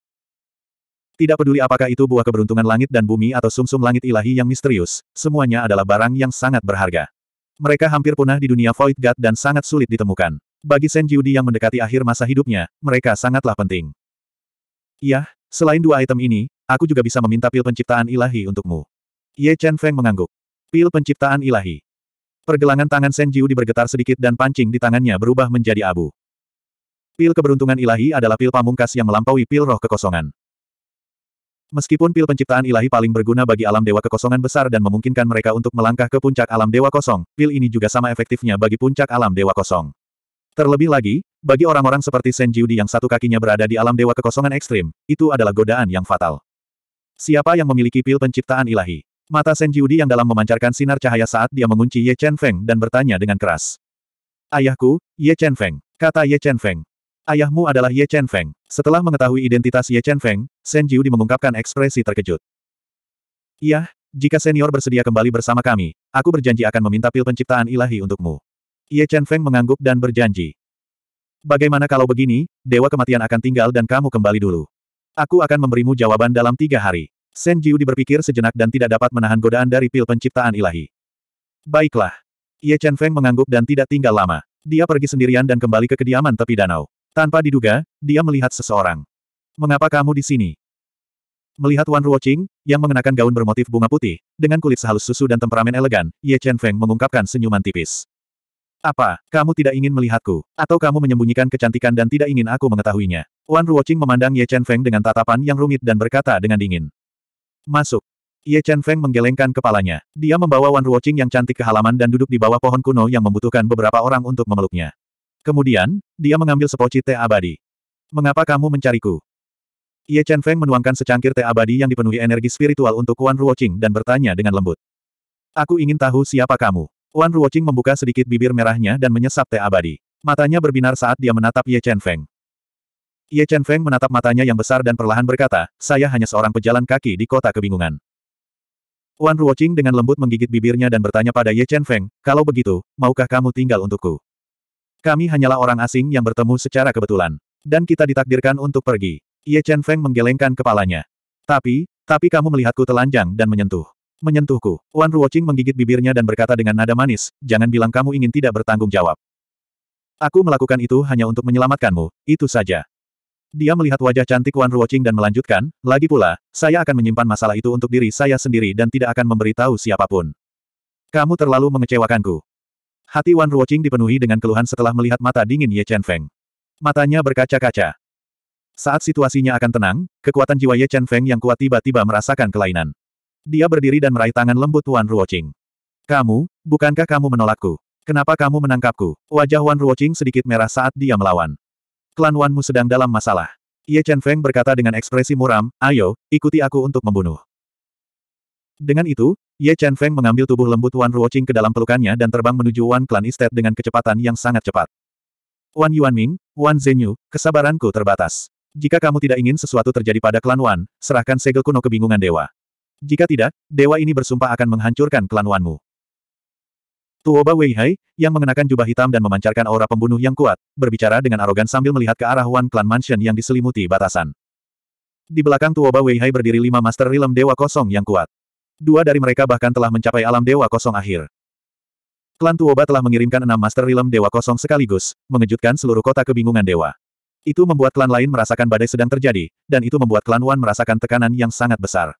Tidak peduli apakah itu buah keberuntungan langit dan bumi atau sumsum -sum langit ilahi yang misterius, semuanya adalah barang yang sangat berharga. Mereka hampir punah di dunia Void God dan sangat sulit ditemukan. Bagi Shen Jiudi yang mendekati akhir masa hidupnya, mereka sangatlah penting. Yah, selain dua item ini, aku juga bisa meminta pil penciptaan ilahi untukmu. Ye Chen Feng mengangguk. Pil penciptaan ilahi. Pergelangan tangan Shen Jiudi bergetar sedikit dan pancing di tangannya berubah menjadi abu. Pil keberuntungan ilahi adalah pil pamungkas yang melampaui pil roh kekosongan. Meskipun pil penciptaan ilahi paling berguna bagi alam dewa kekosongan besar dan memungkinkan mereka untuk melangkah ke puncak alam dewa kosong, pil ini juga sama efektifnya bagi puncak alam dewa kosong. Terlebih lagi, bagi orang-orang seperti Shen Jiudi yang satu kakinya berada di alam dewa kekosongan ekstrim, itu adalah godaan yang fatal. Siapa yang memiliki pil penciptaan ilahi? Mata Shen Jiudi yang dalam memancarkan sinar cahaya saat dia mengunci Ye Chen Feng dan bertanya dengan keras. Ayahku, Ye Chen Feng. Kata Ye Chen Feng. Ayahmu adalah Ye Chen Feng. Setelah mengetahui identitas Ye Chen Feng, Shen Jiu mengungkapkan ekspresi terkejut. Iya, jika senior bersedia kembali bersama kami, aku berjanji akan meminta pil penciptaan ilahi untukmu. Ye Chen Feng mengangguk dan berjanji. Bagaimana kalau begini, Dewa Kematian akan tinggal dan kamu kembali dulu. Aku akan memberimu jawaban dalam tiga hari. Shen Jiu berpikir sejenak dan tidak dapat menahan godaan dari pil penciptaan ilahi. Baiklah. Ye Chen Feng mengangguk dan tidak tinggal lama. Dia pergi sendirian dan kembali ke kediaman tepi danau. Tanpa diduga, dia melihat seseorang. Mengapa kamu di sini? Melihat Wan Ruoqing, yang mengenakan gaun bermotif bunga putih, dengan kulit sehalus susu dan temperamen elegan, Ye Chen Feng mengungkapkan senyuman tipis. Apa, kamu tidak ingin melihatku? Atau kamu menyembunyikan kecantikan dan tidak ingin aku mengetahuinya? Wan Ruoqing memandang Ye Chen Feng dengan tatapan yang rumit dan berkata dengan dingin. Masuk. Ye Chen Feng menggelengkan kepalanya. Dia membawa Wan Ruoqing yang cantik ke halaman dan duduk di bawah pohon kuno yang membutuhkan beberapa orang untuk memeluknya. Kemudian, dia mengambil sepoci teh abadi. Mengapa kamu mencariku? Ye Chen Feng menuangkan secangkir teh abadi yang dipenuhi energi spiritual untuk Wan Ruoqing dan bertanya dengan lembut. Aku ingin tahu siapa kamu. Wan Ruoqing membuka sedikit bibir merahnya dan menyesap teh abadi. Matanya berbinar saat dia menatap Ye Chen Feng. Ye Chen Feng menatap matanya yang besar dan perlahan berkata, saya hanya seorang pejalan kaki di kota kebingungan. Wan Ruoqing dengan lembut menggigit bibirnya dan bertanya pada Ye Chen Feng, kalau begitu, maukah kamu tinggal untukku? Kami hanyalah orang asing yang bertemu secara kebetulan. Dan kita ditakdirkan untuk pergi. Ye Chen Feng menggelengkan kepalanya. Tapi, tapi kamu melihatku telanjang dan menyentuh. Menyentuhku. Wan Ruoching menggigit bibirnya dan berkata dengan nada manis, jangan bilang kamu ingin tidak bertanggung jawab. Aku melakukan itu hanya untuk menyelamatkanmu, itu saja. Dia melihat wajah cantik Wan Ruoching dan melanjutkan, lagi pula, saya akan menyimpan masalah itu untuk diri saya sendiri dan tidak akan memberitahu siapapun. Kamu terlalu mengecewakanku. Hati Wan Ruoqing dipenuhi dengan keluhan setelah melihat mata dingin Ye Chen Feng. Matanya berkaca-kaca. Saat situasinya akan tenang, kekuatan jiwa Ye Chen Feng yang kuat tiba-tiba merasakan kelainan. Dia berdiri dan meraih tangan lembut Wan Ruoqing. Kamu, bukankah kamu menolakku? Kenapa kamu menangkapku? Wajah Wan Ruoqing sedikit merah saat dia melawan. Klan Wanmu sedang dalam masalah. Ye Chen Feng berkata dengan ekspresi muram, ayo, ikuti aku untuk membunuh. Dengan itu, Ye Chen Feng mengambil tubuh lembut Wan Ruoqing ke dalam pelukannya dan terbang menuju Wan Clan Estate dengan kecepatan yang sangat cepat. Wan Yuanming, Wan Zenyu, kesabaranku terbatas. Jika kamu tidak ingin sesuatu terjadi pada klan Wan, serahkan segel kuno kebingungan dewa. Jika tidak, dewa ini bersumpah akan menghancurkan klan Wanmu. Tuoba Weihai, yang mengenakan jubah hitam dan memancarkan aura pembunuh yang kuat, berbicara dengan arogan sambil melihat ke arah Wan Clan Mansion yang diselimuti batasan. Di belakang Tuoba Weihai berdiri lima Master Rilem Dewa Kosong yang kuat. Dua dari mereka bahkan telah mencapai alam dewa kosong akhir. Klan Tuoba telah mengirimkan enam Master Realm Dewa Kosong sekaligus, mengejutkan seluruh kota kebingungan dewa. Itu membuat klan lain merasakan badai sedang terjadi, dan itu membuat klan Wan merasakan tekanan yang sangat besar.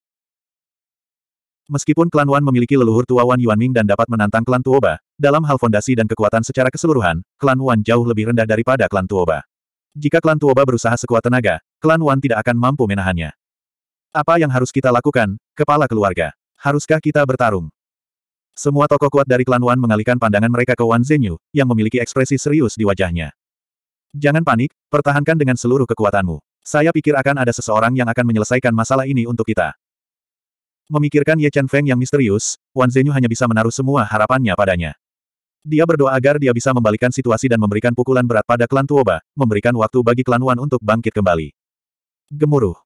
Meskipun klan Wan memiliki leluhur tua Wan Yuanming dan dapat menantang klan Tuoba, dalam hal fondasi dan kekuatan secara keseluruhan, klan Wan jauh lebih rendah daripada klan Tuoba. Jika klan Tuoba berusaha sekuat tenaga, klan Wan tidak akan mampu menahannya. Apa yang harus kita lakukan, kepala keluarga? Haruskah kita bertarung? Semua tokoh kuat dari klan Wan mengalihkan pandangan mereka ke Wan Zhenyu, yang memiliki ekspresi serius di wajahnya. Jangan panik, pertahankan dengan seluruh kekuatanmu. Saya pikir akan ada seseorang yang akan menyelesaikan masalah ini untuk kita. Memikirkan Ye Chen Feng yang misterius, Wan Zhenyu hanya bisa menaruh semua harapannya padanya. Dia berdoa agar dia bisa membalikan situasi dan memberikan pukulan berat pada klan Tuoba, memberikan waktu bagi klan Wan untuk bangkit kembali. Gemuruh.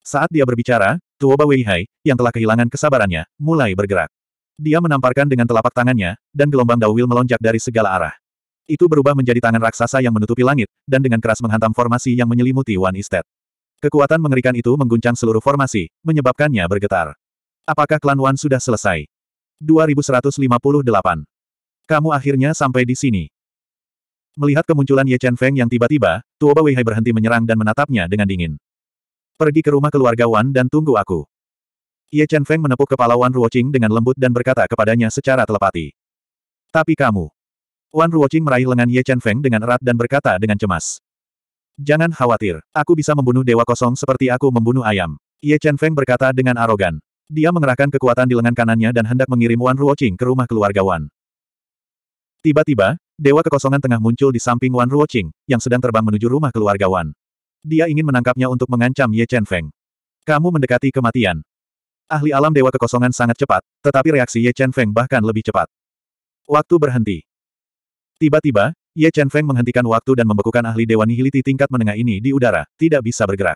Saat dia berbicara, Tuoba Weihai, yang telah kehilangan kesabarannya, mulai bergerak. Dia menamparkan dengan telapak tangannya, dan gelombang Dawil melonjak dari segala arah. Itu berubah menjadi tangan raksasa yang menutupi langit, dan dengan keras menghantam formasi yang menyelimuti Wan Estate. Kekuatan mengerikan itu mengguncang seluruh formasi, menyebabkannya bergetar. Apakah klan Wan sudah selesai? 2158. Kamu akhirnya sampai di sini. Melihat kemunculan Ye Chen Feng yang tiba-tiba, Tuoba Weihai berhenti menyerang dan menatapnya dengan dingin. Pergi ke rumah keluarga Wan dan tunggu aku. Ye Chen Feng menepuk kepala Wan Ruoching dengan lembut dan berkata kepadanya secara telepati. Tapi kamu. Wan Ruoching meraih lengan Ye Chen Feng dengan erat dan berkata dengan cemas. Jangan khawatir, aku bisa membunuh dewa kosong seperti aku membunuh ayam. Ye Chen Feng berkata dengan arogan. Dia mengerahkan kekuatan di lengan kanannya dan hendak mengirim Wan Ruoching ke rumah keluarga Wan. Tiba-tiba, dewa kekosongan tengah muncul di samping Wan Ruoching yang sedang terbang menuju rumah keluarga Wan. Dia ingin menangkapnya untuk mengancam Ye Chen Feng. Kamu mendekati kematian. Ahli alam Dewa Kekosongan sangat cepat, tetapi reaksi Ye Chen Feng bahkan lebih cepat. Waktu berhenti. Tiba-tiba, Ye Chen Feng menghentikan waktu dan membekukan ahli Dewa Nihiliti tingkat menengah ini di udara, tidak bisa bergerak.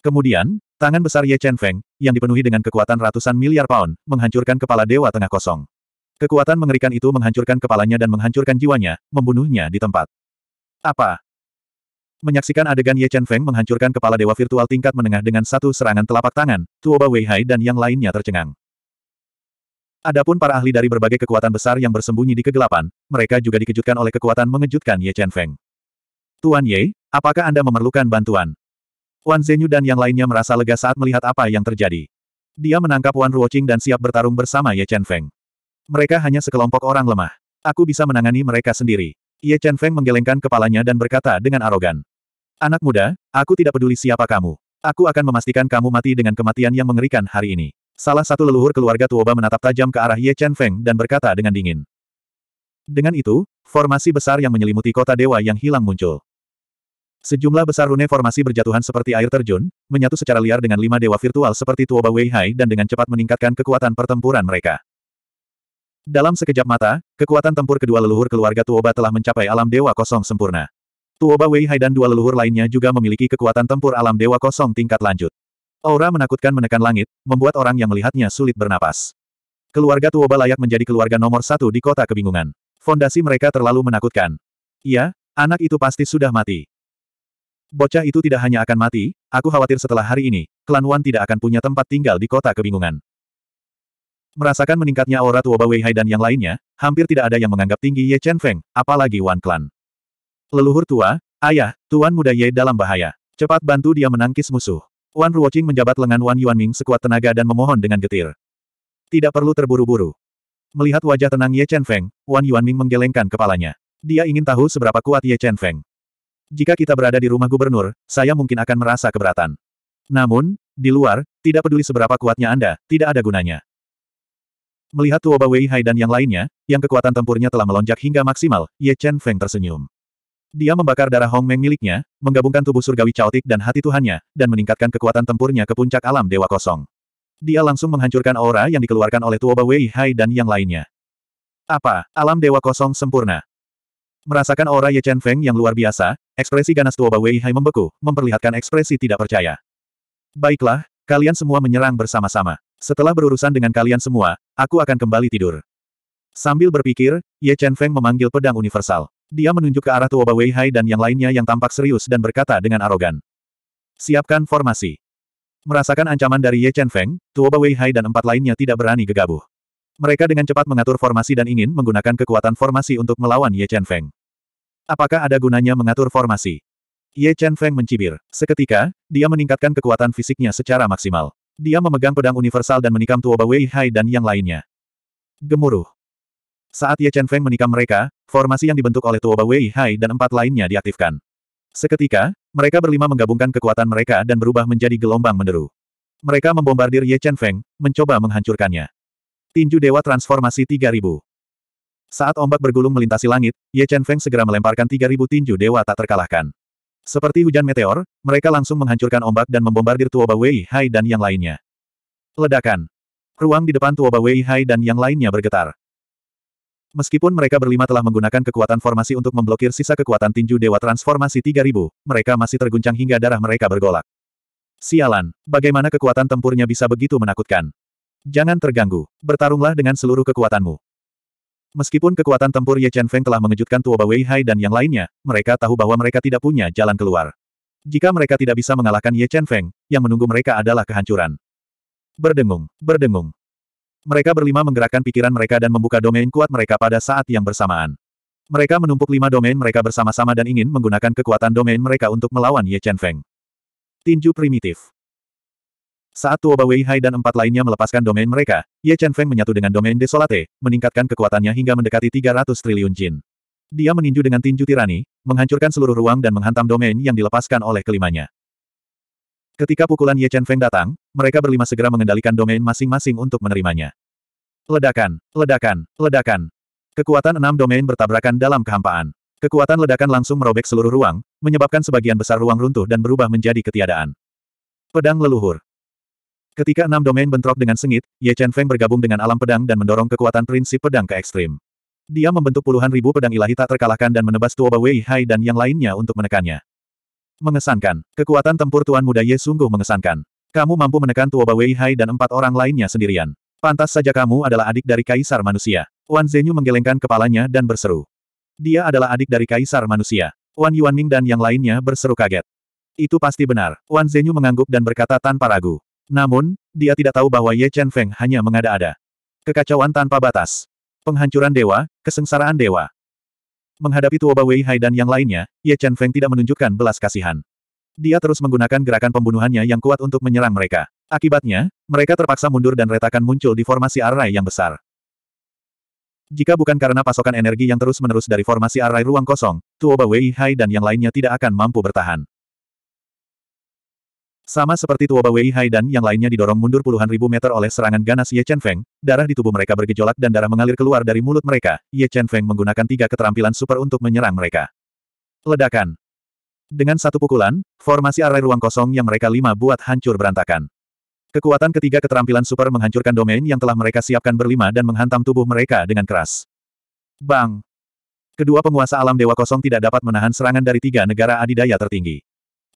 Kemudian, tangan besar Ye Chen Feng, yang dipenuhi dengan kekuatan ratusan miliar pound, menghancurkan kepala Dewa Tengah Kosong. Kekuatan mengerikan itu menghancurkan kepalanya dan menghancurkan jiwanya, membunuhnya di tempat. Apa? Menyaksikan adegan Ye Chen Feng menghancurkan kepala dewa virtual tingkat menengah dengan satu serangan telapak tangan, Tuoba Wei Hai dan yang lainnya tercengang. Adapun para ahli dari berbagai kekuatan besar yang bersembunyi di kegelapan, mereka juga dikejutkan oleh kekuatan mengejutkan Ye Chen Feng. Tuan Ye, apakah Anda memerlukan bantuan? Wan Zenyu dan yang lainnya merasa lega saat melihat apa yang terjadi. Dia menangkap Wan Ruoqing dan siap bertarung bersama Ye Chen Feng. Mereka hanya sekelompok orang lemah. Aku bisa menangani mereka sendiri. Ye Chen Feng menggelengkan kepalanya dan berkata dengan arogan. Anak muda, aku tidak peduli siapa kamu. Aku akan memastikan kamu mati dengan kematian yang mengerikan hari ini. Salah satu leluhur keluarga Tuoba menatap tajam ke arah Ye Chen Feng dan berkata dengan dingin. Dengan itu, formasi besar yang menyelimuti kota dewa yang hilang muncul. Sejumlah besar rune formasi berjatuhan seperti air terjun, menyatu secara liar dengan lima dewa virtual seperti Tuoba Wei Hai dan dengan cepat meningkatkan kekuatan pertempuran mereka. Dalam sekejap mata, kekuatan tempur kedua leluhur keluarga Tuoba telah mencapai alam dewa kosong sempurna. Tuoba Weihai dan dua leluhur lainnya juga memiliki kekuatan tempur alam dewa kosong tingkat lanjut. Aura menakutkan menekan langit, membuat orang yang melihatnya sulit bernapas. Keluarga Tuoba layak menjadi keluarga nomor satu di kota kebingungan. Fondasi mereka terlalu menakutkan. Iya, anak itu pasti sudah mati. Bocah itu tidak hanya akan mati, aku khawatir setelah hari ini, klan Wan tidak akan punya tempat tinggal di kota kebingungan. Merasakan meningkatnya aura Tuoba Weihai dan yang lainnya, hampir tidak ada yang menganggap tinggi Ye Chen Feng, apalagi Wan Klan. Leluhur tua, ayah, Tuan Muda Ye dalam bahaya. Cepat bantu dia menangkis musuh. Wan Ruoqing menjabat lengan Wan Yuanming sekuat tenaga dan memohon dengan getir. Tidak perlu terburu-buru. Melihat wajah tenang Ye Chen Feng, Wan Yuanming menggelengkan kepalanya. Dia ingin tahu seberapa kuat Ye Chen Feng. Jika kita berada di rumah gubernur, saya mungkin akan merasa keberatan. Namun, di luar, tidak peduli seberapa kuatnya Anda, tidak ada gunanya. Melihat Tuoba Wei Hai dan yang lainnya, yang kekuatan tempurnya telah melonjak hingga maksimal, Ye Chen Feng tersenyum. Dia membakar darah Hong Meng miliknya, menggabungkan tubuh surgawi caotik dan hati Tuhannya, dan meningkatkan kekuatan tempurnya ke puncak alam dewa kosong. Dia langsung menghancurkan aura yang dikeluarkan oleh Tuoba Wei Hai dan yang lainnya. Apa, alam dewa kosong sempurna? Merasakan aura Ye Chen Feng yang luar biasa, ekspresi ganas Tuoba Wei Hai membeku, memperlihatkan ekspresi tidak percaya. Baiklah, kalian semua menyerang bersama-sama. Setelah berurusan dengan kalian semua, aku akan kembali tidur. Sambil berpikir, Ye Chen Feng memanggil pedang universal. Dia menunjuk ke arah Tuoba Weihai dan yang lainnya yang tampak serius dan berkata dengan arogan. Siapkan formasi. Merasakan ancaman dari Ye Chen Feng, Tuoba Weihai dan empat lainnya tidak berani gegabah. Mereka dengan cepat mengatur formasi dan ingin menggunakan kekuatan formasi untuk melawan Ye Chen Feng. Apakah ada gunanya mengatur formasi? Ye Chen Feng mencibir. Seketika, dia meningkatkan kekuatan fisiknya secara maksimal. Dia memegang pedang universal dan menikam Tuoba Wei Hai dan yang lainnya. Gemuruh. Saat Ye Chen Feng menikam mereka, Formasi yang dibentuk oleh Tuoba Wei Hai dan empat lainnya diaktifkan. Seketika, mereka berlima menggabungkan kekuatan mereka dan berubah menjadi gelombang menderu. Mereka membombardir Ye Chen Feng, mencoba menghancurkannya. Tinju Dewa Transformasi 3000 Saat ombak bergulung melintasi langit, Ye Chen Feng segera melemparkan 3000 tinju dewa tak terkalahkan. Seperti hujan meteor, mereka langsung menghancurkan ombak dan membombardir Tuoba Wei Hai dan yang lainnya. Ledakan. Ruang di depan Tuoba Wei Hai dan yang lainnya bergetar. Meskipun mereka berlima telah menggunakan kekuatan formasi untuk memblokir sisa kekuatan tinju Dewa Transformasi 3000, mereka masih terguncang hingga darah mereka bergolak. Sialan, bagaimana kekuatan tempurnya bisa begitu menakutkan? Jangan terganggu, bertarunglah dengan seluruh kekuatanmu. Meskipun kekuatan tempur Ye Chen Feng telah mengejutkan Tuoba Wei Hai dan yang lainnya, mereka tahu bahwa mereka tidak punya jalan keluar. Jika mereka tidak bisa mengalahkan Ye Chen Feng, yang menunggu mereka adalah kehancuran. Berdengung, berdengung, mereka berlima menggerakkan pikiran mereka dan membuka domain kuat mereka pada saat yang bersamaan. Mereka menumpuk lima domain mereka bersama-sama dan ingin menggunakan kekuatan domain mereka untuk melawan Ye Chen Feng. Tinju primitif. Saat Tuoba Wei Hai dan empat lainnya melepaskan domain mereka, Ye Chen Feng menyatu dengan domain Desolate, meningkatkan kekuatannya hingga mendekati 300 triliun jin. Dia meninju dengan tinju tirani, menghancurkan seluruh ruang dan menghantam domain yang dilepaskan oleh kelimanya. Ketika pukulan Ye Chen Feng datang, mereka berlima segera mengendalikan domain masing-masing untuk menerimanya. Ledakan, ledakan, ledakan. Kekuatan enam domain bertabrakan dalam kehampaan. Kekuatan ledakan langsung merobek seluruh ruang, menyebabkan sebagian besar ruang runtuh dan berubah menjadi ketiadaan. Pedang leluhur. Ketika enam domain bentrok dengan sengit, Ye Chen Feng bergabung dengan alam pedang dan mendorong kekuatan prinsip pedang ke ekstrim. Dia membentuk puluhan ribu pedang ilahi tak terkalahkan dan menebas Tuoba Wei Hai dan yang lainnya untuk menekannya. Mengesankan. Kekuatan tempur Tuan Muda Ye sungguh mengesankan. Kamu mampu menekan Tuoba Wei Hai dan empat orang lainnya sendirian. Pantas saja kamu adalah adik dari Kaisar Manusia. Wan Zenyu menggelengkan kepalanya dan berseru. Dia adalah adik dari Kaisar Manusia. Wan Yuanming dan yang lainnya berseru kaget. Itu pasti benar. Wan Zenyu mengangguk dan berkata tanpa ragu. Namun, dia tidak tahu bahwa Ye Chen Feng hanya mengada-ada. Kekacauan tanpa batas. Penghancuran dewa, kesengsaraan dewa. Menghadapi Tuoba Wei Hai dan yang lainnya, Ye Chen Feng tidak menunjukkan belas kasihan. Dia terus menggunakan gerakan pembunuhannya yang kuat untuk menyerang mereka. Akibatnya, mereka terpaksa mundur dan retakan muncul di formasi arai yang besar. Jika bukan karena pasokan energi yang terus-menerus dari formasi arai ruang kosong, Tuoba Wei Hai dan yang lainnya tidak akan mampu bertahan. Sama seperti Tuoba Wei Hai dan yang lainnya didorong mundur puluhan ribu meter oleh serangan ganas Ye Chen Feng, darah di tubuh mereka bergejolak dan darah mengalir keluar dari mulut mereka. Ye Chen Feng menggunakan tiga keterampilan super untuk menyerang mereka. Ledakan. Dengan satu pukulan, formasi arai ruang kosong yang mereka lima buat hancur berantakan. Kekuatan ketiga keterampilan super menghancurkan domain yang telah mereka siapkan berlima dan menghantam tubuh mereka dengan keras. Bang! Kedua penguasa alam Dewa Kosong tidak dapat menahan serangan dari tiga negara adidaya tertinggi.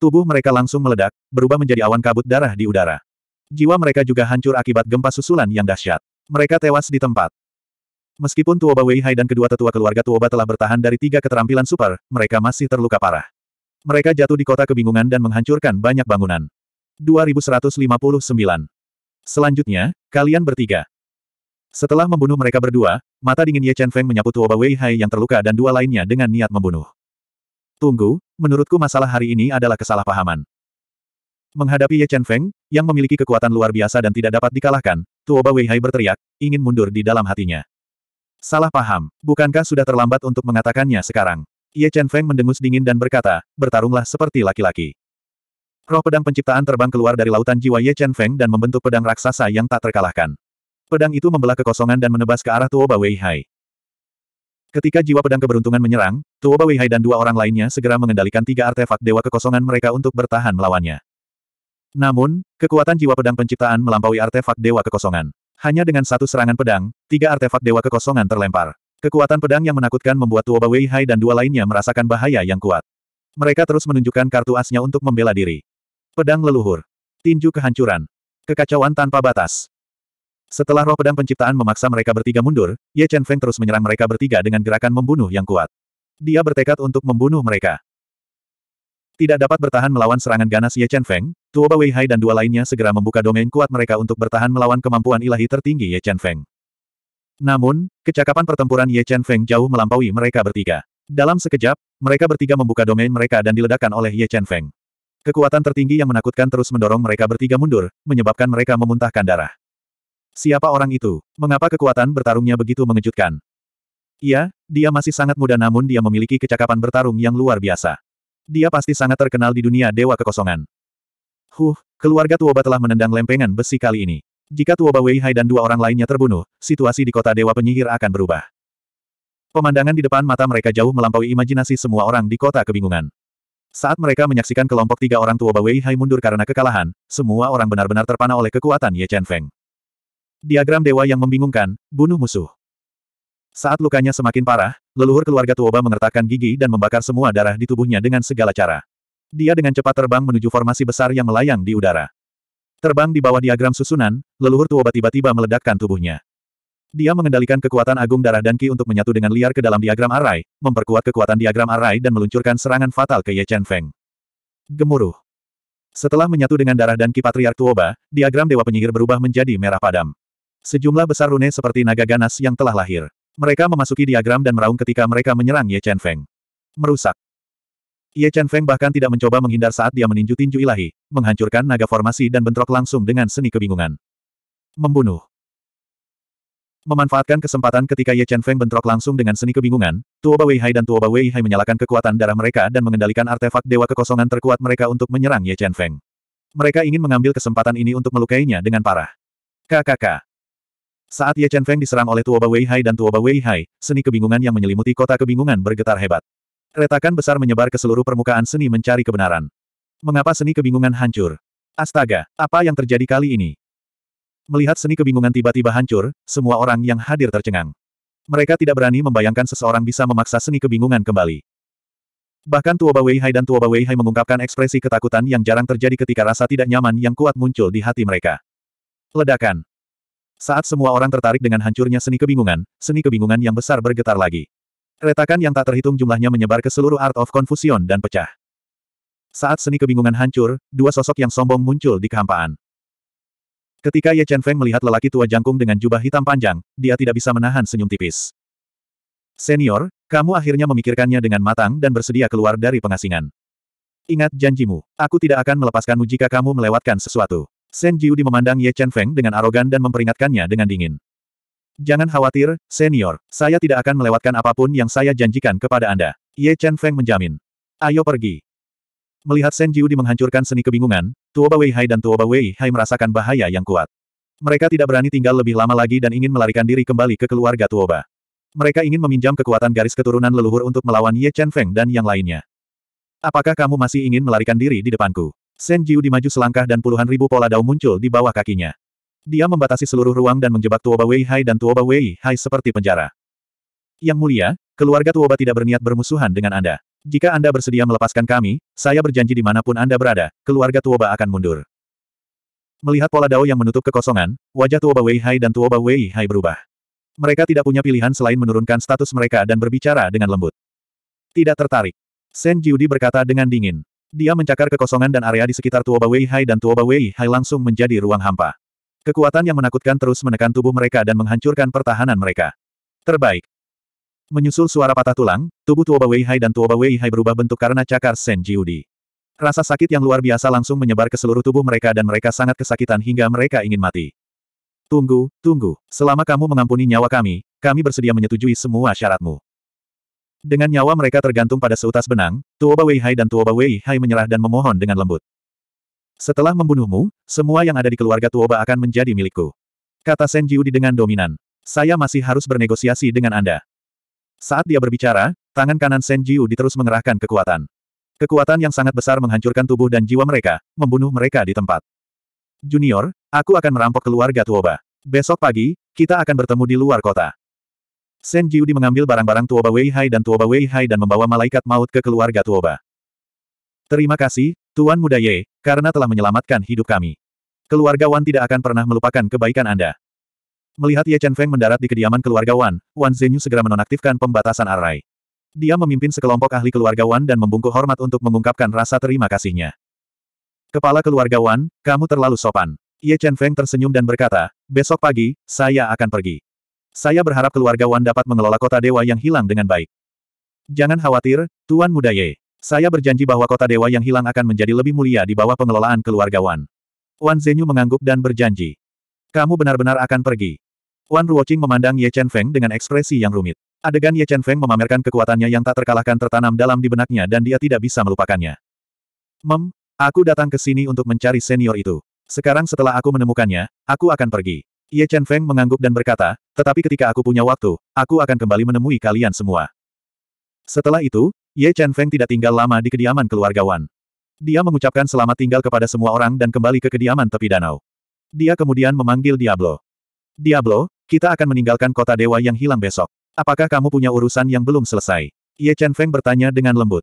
Tubuh mereka langsung meledak, berubah menjadi awan kabut darah di udara. Jiwa mereka juga hancur akibat gempa susulan yang dahsyat. Mereka tewas di tempat. Meskipun Tuoba Hai dan kedua tetua keluarga Tuoba telah bertahan dari tiga keterampilan super, mereka masih terluka parah. Mereka jatuh di kota kebingungan dan menghancurkan banyak bangunan. 2159. Selanjutnya, kalian bertiga. Setelah membunuh mereka berdua, mata dingin Ye Chen Feng menyapu Tuoba Hai yang terluka dan dua lainnya dengan niat membunuh. Tunggu, menurutku masalah hari ini adalah kesalahpahaman. Menghadapi Ye Chen Feng, yang memiliki kekuatan luar biasa dan tidak dapat dikalahkan, Tuoba Hai berteriak, ingin mundur di dalam hatinya. Salah paham, bukankah sudah terlambat untuk mengatakannya sekarang? Ye Chen Feng mendengus dingin dan berkata, bertarunglah seperti laki-laki. Roh pedang penciptaan terbang keluar dari lautan jiwa Ye Chen Feng dan membentuk pedang raksasa yang tak terkalahkan. Pedang itu membelah kekosongan dan menebas ke arah Tuoba Hai. Ketika jiwa pedang keberuntungan menyerang, Tuoba Weihai dan dua orang lainnya segera mengendalikan tiga artefak dewa kekosongan mereka untuk bertahan melawannya. Namun, kekuatan jiwa pedang penciptaan melampaui artefak dewa kekosongan. Hanya dengan satu serangan pedang, tiga artefak dewa kekosongan terlempar. Kekuatan pedang yang menakutkan membuat Tuoba Weihai dan dua lainnya merasakan bahaya yang kuat. Mereka terus menunjukkan kartu asnya untuk membela diri. Pedang leluhur. Tinju kehancuran. Kekacauan tanpa batas. Setelah roh pedang penciptaan memaksa mereka bertiga mundur, Ye Chen Feng terus menyerang mereka bertiga dengan gerakan membunuh yang kuat. Dia bertekad untuk membunuh mereka. Tidak dapat bertahan melawan serangan ganas Ye Chen Feng, Tuoba Hai dan dua lainnya segera membuka domain kuat mereka untuk bertahan melawan kemampuan ilahi tertinggi Ye Chen Feng. Namun, kecakapan pertempuran Ye Chen Feng jauh melampaui mereka bertiga. Dalam sekejap, mereka bertiga membuka domain mereka dan diledakkan oleh Ye Chen Feng. Kekuatan tertinggi yang menakutkan terus mendorong mereka bertiga mundur, menyebabkan mereka memuntahkan darah. Siapa orang itu? Mengapa kekuatan bertarungnya begitu mengejutkan? Iya, dia masih sangat muda namun dia memiliki kecakapan bertarung yang luar biasa. Dia pasti sangat terkenal di dunia dewa kekosongan. Huh, keluarga Tuoba telah menendang lempengan besi kali ini. Jika Tuoba Hai dan dua orang lainnya terbunuh, situasi di kota dewa penyihir akan berubah. Pemandangan di depan mata mereka jauh melampaui imajinasi semua orang di kota kebingungan. Saat mereka menyaksikan kelompok tiga orang Tuoba Wei Hai mundur karena kekalahan, semua orang benar-benar terpana oleh kekuatan Ye Chen Feng. Diagram dewa yang membingungkan, bunuh musuh. Saat lukanya semakin parah, leluhur keluarga Tuoba mengertakkan gigi dan membakar semua darah di tubuhnya dengan segala cara. Dia dengan cepat terbang menuju formasi besar yang melayang di udara. Terbang di bawah diagram susunan, leluhur Tuoba tiba-tiba meledakkan tubuhnya. Dia mengendalikan kekuatan agung darah dan ki untuk menyatu dengan liar ke dalam diagram arai, memperkuat kekuatan diagram arai dan meluncurkan serangan fatal ke Ye Chen Feng. Gemuruh. Setelah menyatu dengan darah dan ki Patriark Tuoba, diagram Dewa Penyihir berubah menjadi merah padam. Sejumlah besar rune seperti naga ganas yang telah lahir. Mereka memasuki diagram dan meraung ketika mereka menyerang Ye Chen Feng. Merusak. Ye Chen Feng bahkan tidak mencoba menghindar saat dia meninju tinju ilahi, menghancurkan naga formasi dan bentrok langsung dengan seni kebingungan. Membunuh. Memanfaatkan kesempatan ketika Ye Chen Feng bentrok langsung dengan seni kebingungan, Tuoba Hai dan Tuoba Hai menyalakan kekuatan darah mereka dan mengendalikan artefak dewa kekosongan terkuat mereka untuk menyerang Ye Chen Feng. Mereka ingin mengambil kesempatan ini untuk melukainya dengan parah. KKK. Saat Ye Chen Feng diserang oleh Tuoba Wei Hai dan Tuoba Wei Hai, seni kebingungan yang menyelimuti kota kebingungan bergetar hebat. Retakan besar menyebar ke seluruh permukaan seni mencari kebenaran. Mengapa seni kebingungan hancur? Astaga, apa yang terjadi kali ini? Melihat seni kebingungan tiba-tiba hancur, semua orang yang hadir tercengang. Mereka tidak berani membayangkan seseorang bisa memaksa seni kebingungan kembali. Bahkan Tuoba Wei Hai dan Tuoba Wei Hai mengungkapkan ekspresi ketakutan yang jarang terjadi ketika rasa tidak nyaman yang kuat muncul di hati mereka. Ledakan. Saat semua orang tertarik dengan hancurnya seni kebingungan, seni kebingungan yang besar bergetar lagi. Retakan yang tak terhitung jumlahnya menyebar ke seluruh Art of Confusion dan pecah. Saat seni kebingungan hancur, dua sosok yang sombong muncul di kehampaan. Ketika Ye Chen Feng melihat lelaki tua jangkung dengan jubah hitam panjang, dia tidak bisa menahan senyum tipis. Senior, kamu akhirnya memikirkannya dengan matang dan bersedia keluar dari pengasingan. Ingat janjimu, aku tidak akan melepaskanmu jika kamu melewatkan sesuatu. Shen Jiudi memandang Ye Chen Feng dengan arogan dan memperingatkannya dengan dingin. Jangan khawatir, senior, saya tidak akan melewatkan apapun yang saya janjikan kepada Anda. Ye Chen Feng menjamin. Ayo pergi. Melihat Shen Jiudi menghancurkan seni kebingungan, Tuoba Wei Hai dan Tuoba Wei Hai merasakan bahaya yang kuat. Mereka tidak berani tinggal lebih lama lagi dan ingin melarikan diri kembali ke keluarga Tuoba. Mereka ingin meminjam kekuatan garis keturunan leluhur untuk melawan Ye Chen Feng dan yang lainnya. Apakah kamu masih ingin melarikan diri di depanku? Shen Jiu dimaju selangkah dan puluhan ribu pola dao muncul di bawah kakinya. Dia membatasi seluruh ruang dan menjebak Tuoba Wei Hai dan Tuoba Wei Hai seperti penjara. Yang mulia, keluarga Tuoba tidak berniat bermusuhan dengan Anda. Jika Anda bersedia melepaskan kami, saya berjanji dimanapun Anda berada, keluarga Tuoba akan mundur. Melihat pola dao yang menutup kekosongan, wajah Tuoba Wei Hai dan Tuoba Wei Hai berubah. Mereka tidak punya pilihan selain menurunkan status mereka dan berbicara dengan lembut. Tidak tertarik. Sen Jiudi berkata dengan dingin. Dia mencakar kekosongan dan area di sekitar Tuoba Wei Hai dan Tuoba Wei Hai langsung menjadi ruang hampa. Kekuatan yang menakutkan terus menekan tubuh mereka dan menghancurkan pertahanan mereka. Terbaik. Menyusul suara patah tulang, tubuh Tuoba Wei Hai dan Tuoba Wei Hai berubah bentuk karena cakar Sen Jiudi. Rasa sakit yang luar biasa langsung menyebar ke seluruh tubuh mereka dan mereka sangat kesakitan hingga mereka ingin mati. Tunggu, tunggu, selama kamu mengampuni nyawa kami, kami bersedia menyetujui semua syaratmu. Dengan nyawa mereka tergantung pada seutas benang, Tuoba Hai dan Tuoba Hai menyerah dan memohon dengan lembut. Setelah membunuhmu, semua yang ada di keluarga Tuoba akan menjadi milikku. Kata Senjiu di dengan dominan. Saya masih harus bernegosiasi dengan Anda. Saat dia berbicara, tangan kanan Senjiu diterus mengerahkan kekuatan. Kekuatan yang sangat besar menghancurkan tubuh dan jiwa mereka, membunuh mereka di tempat. Junior, aku akan merampok keluarga Tuoba. Besok pagi, kita akan bertemu di luar kota. Shen Jiudi mengambil barang-barang Tuoba Hai dan Tuoba Hai dan membawa malaikat maut ke keluarga Tuoba. Terima kasih, Tuan Muda Ye, karena telah menyelamatkan hidup kami. Keluarga Wan tidak akan pernah melupakan kebaikan Anda. Melihat Ye Chen Feng mendarat di kediaman keluarga Wan, Wan Zhenyu segera menonaktifkan pembatasan arai. Dia memimpin sekelompok ahli keluarga Wan dan membungkuk hormat untuk mengungkapkan rasa terima kasihnya. Kepala keluarga Wan, kamu terlalu sopan. Ye Chen Feng tersenyum dan berkata, besok pagi, saya akan pergi. Saya berharap keluarga Wan dapat mengelola kota dewa yang hilang dengan baik. Jangan khawatir, Tuan Muda Ye. Saya berjanji bahwa kota dewa yang hilang akan menjadi lebih mulia di bawah pengelolaan keluarga Wan. Wan Zenyu mengangguk dan berjanji. Kamu benar-benar akan pergi. Wan Ruoqing memandang Ye Chen Feng dengan ekspresi yang rumit. Adegan Ye Chen Feng memamerkan kekuatannya yang tak terkalahkan tertanam dalam di benaknya dan dia tidak bisa melupakannya. Mem, aku datang ke sini untuk mencari senior itu. Sekarang setelah aku menemukannya, aku akan pergi. Ye Chen Feng mengangguk dan berkata, tetapi ketika aku punya waktu, aku akan kembali menemui kalian semua. Setelah itu, Ye Chen Feng tidak tinggal lama di kediaman keluarga Wan. Dia mengucapkan selamat tinggal kepada semua orang dan kembali ke kediaman tepi danau. Dia kemudian memanggil Diablo. Diablo, kita akan meninggalkan kota dewa yang hilang besok. Apakah kamu punya urusan yang belum selesai? Ye Chen Feng bertanya dengan lembut.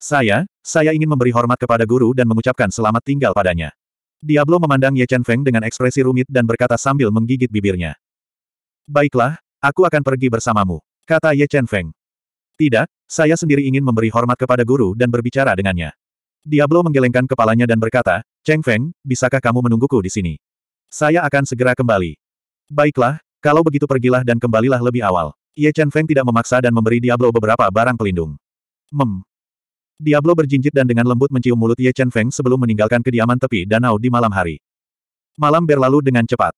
Saya, saya ingin memberi hormat kepada guru dan mengucapkan selamat tinggal padanya. Diablo memandang Ye Chen Feng dengan ekspresi rumit dan berkata sambil menggigit bibirnya. Baiklah, aku akan pergi bersamamu, kata Ye Chen Feng. Tidak, saya sendiri ingin memberi hormat kepada guru dan berbicara dengannya. Diablo menggelengkan kepalanya dan berkata, Cheng Feng, bisakah kamu menungguku di sini? Saya akan segera kembali. Baiklah, kalau begitu pergilah dan kembalilah lebih awal. Ye Chen Feng tidak memaksa dan memberi Diablo beberapa barang pelindung. Mem, Diablo berjinjit dan dengan lembut mencium mulut Ye Chen Feng sebelum meninggalkan kediaman tepi danau di malam hari. Malam berlalu dengan cepat.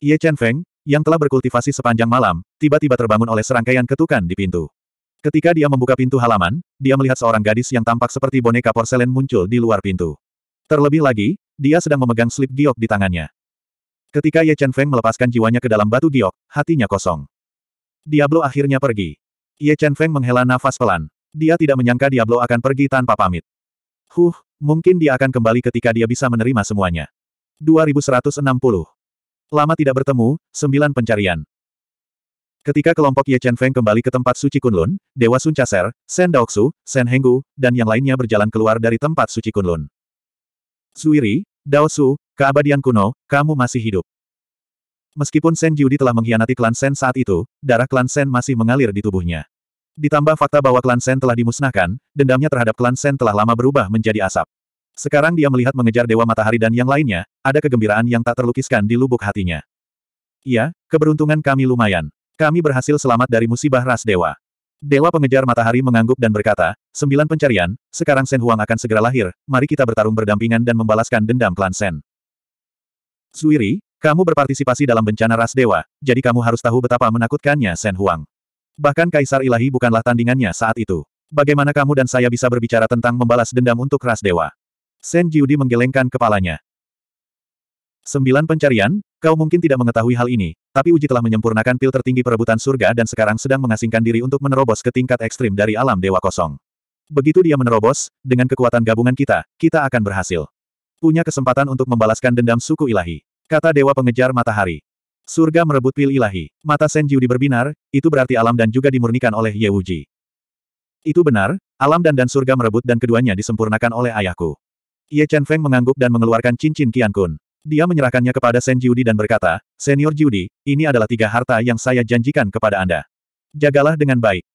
Ye Chen Feng, yang telah berkultivasi sepanjang malam, tiba-tiba terbangun oleh serangkaian ketukan di pintu. Ketika dia membuka pintu halaman, dia melihat seorang gadis yang tampak seperti boneka porselen muncul di luar pintu. Terlebih lagi, dia sedang memegang slip giok di tangannya. Ketika Ye Chen Feng melepaskan jiwanya ke dalam batu giok, hatinya kosong. Diablo akhirnya pergi. Ye Chen Feng menghela nafas pelan. Dia tidak menyangka Diablo akan pergi tanpa pamit. Huh, mungkin dia akan kembali ketika dia bisa menerima semuanya. 2160. Lama tidak bertemu, sembilan pencarian. Ketika kelompok Ye Chen Feng kembali ke tempat suci Kunlun, Dewa Sun Chaser, Sen Daoksu, Sen Henggu, dan yang lainnya berjalan keluar dari tempat suci Kunlun. Suiri, Daosu, keabadian kuno, kamu masih hidup. Meskipun Sen Jiudi telah mengkhianati klan Sen saat itu, darah klan Sen masih mengalir di tubuhnya. Ditambah fakta bahwa klan Sen telah dimusnahkan, dendamnya terhadap klan Sen telah lama berubah menjadi asap. Sekarang dia melihat mengejar Dewa Matahari dan yang lainnya, ada kegembiraan yang tak terlukiskan di lubuk hatinya. Iya, keberuntungan kami lumayan. Kami berhasil selamat dari musibah ras Dewa. Dewa Pengejar Matahari mengangguk dan berkata, Sembilan pencarian, sekarang Sen Huang akan segera lahir, mari kita bertarung berdampingan dan membalaskan dendam klan Sen. Suiri, kamu berpartisipasi dalam bencana ras dewa, jadi kamu harus tahu betapa menakutkannya Sen Huang. Bahkan Kaisar Ilahi bukanlah tandingannya saat itu. Bagaimana kamu dan saya bisa berbicara tentang membalas dendam untuk ras dewa? Shen Jiudi menggelengkan kepalanya. Sembilan pencarian, kau mungkin tidak mengetahui hal ini, tapi Uji telah menyempurnakan pil tertinggi perebutan surga dan sekarang sedang mengasingkan diri untuk menerobos ke tingkat ekstrim dari alam dewa kosong. Begitu dia menerobos, dengan kekuatan gabungan kita, kita akan berhasil. Punya kesempatan untuk membalaskan dendam suku ilahi. Kata Dewa Pengejar Matahari. Surga merebut pil ilahi. Mata Sen Jiudi berbinar, itu berarti alam dan juga dimurnikan oleh Ye Wuji. Itu benar, alam dan dan surga merebut dan keduanya disempurnakan oleh ayahku. Ye Chen Feng mengangguk dan mengeluarkan cincin Qian Kun. Dia menyerahkannya kepada Sen Jiudi dan berkata, Senior Jiudi, ini adalah tiga harta yang saya janjikan kepada Anda. Jagalah dengan baik.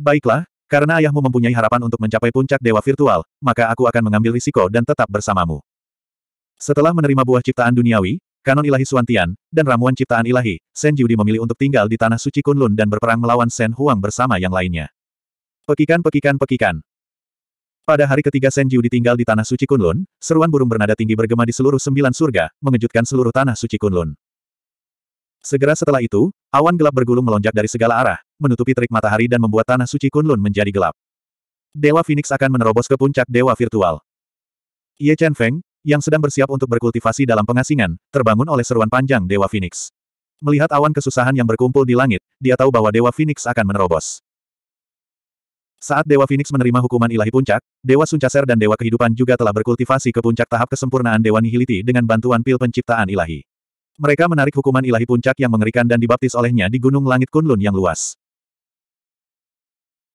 Baiklah, karena ayahmu mempunyai harapan untuk mencapai puncak dewa virtual, maka aku akan mengambil risiko dan tetap bersamamu. Setelah menerima buah ciptaan duniawi, kanon ilahi Suantian, dan ramuan ciptaan ilahi, Shen Jiudi memilih untuk tinggal di tanah suci Kunlun dan berperang melawan Shen Huang bersama yang lainnya. Pekikan pekikan pekikan. Pada hari ketiga Shen Jiudi tinggal di tanah suci Kunlun, seruan burung bernada tinggi bergema di seluruh sembilan surga, mengejutkan seluruh tanah suci Kunlun. Segera setelah itu, awan gelap bergulung melonjak dari segala arah, menutupi terik matahari dan membuat tanah suci Kunlun menjadi gelap. Dewa Phoenix akan menerobos ke puncak Dewa Virtual. Ye Chen Feng, yang sedang bersiap untuk berkultivasi dalam pengasingan, terbangun oleh seruan panjang Dewa Phoenix. Melihat awan kesusahan yang berkumpul di langit, dia tahu bahwa Dewa Phoenix akan menerobos. Saat Dewa Phoenix menerima hukuman ilahi puncak, Dewa Suncaser dan Dewa Kehidupan juga telah berkultivasi ke puncak tahap kesempurnaan Dewa Nihiliti dengan bantuan pil penciptaan ilahi. Mereka menarik hukuman ilahi puncak yang mengerikan dan dibaptis olehnya di Gunung Langit Kunlun yang luas.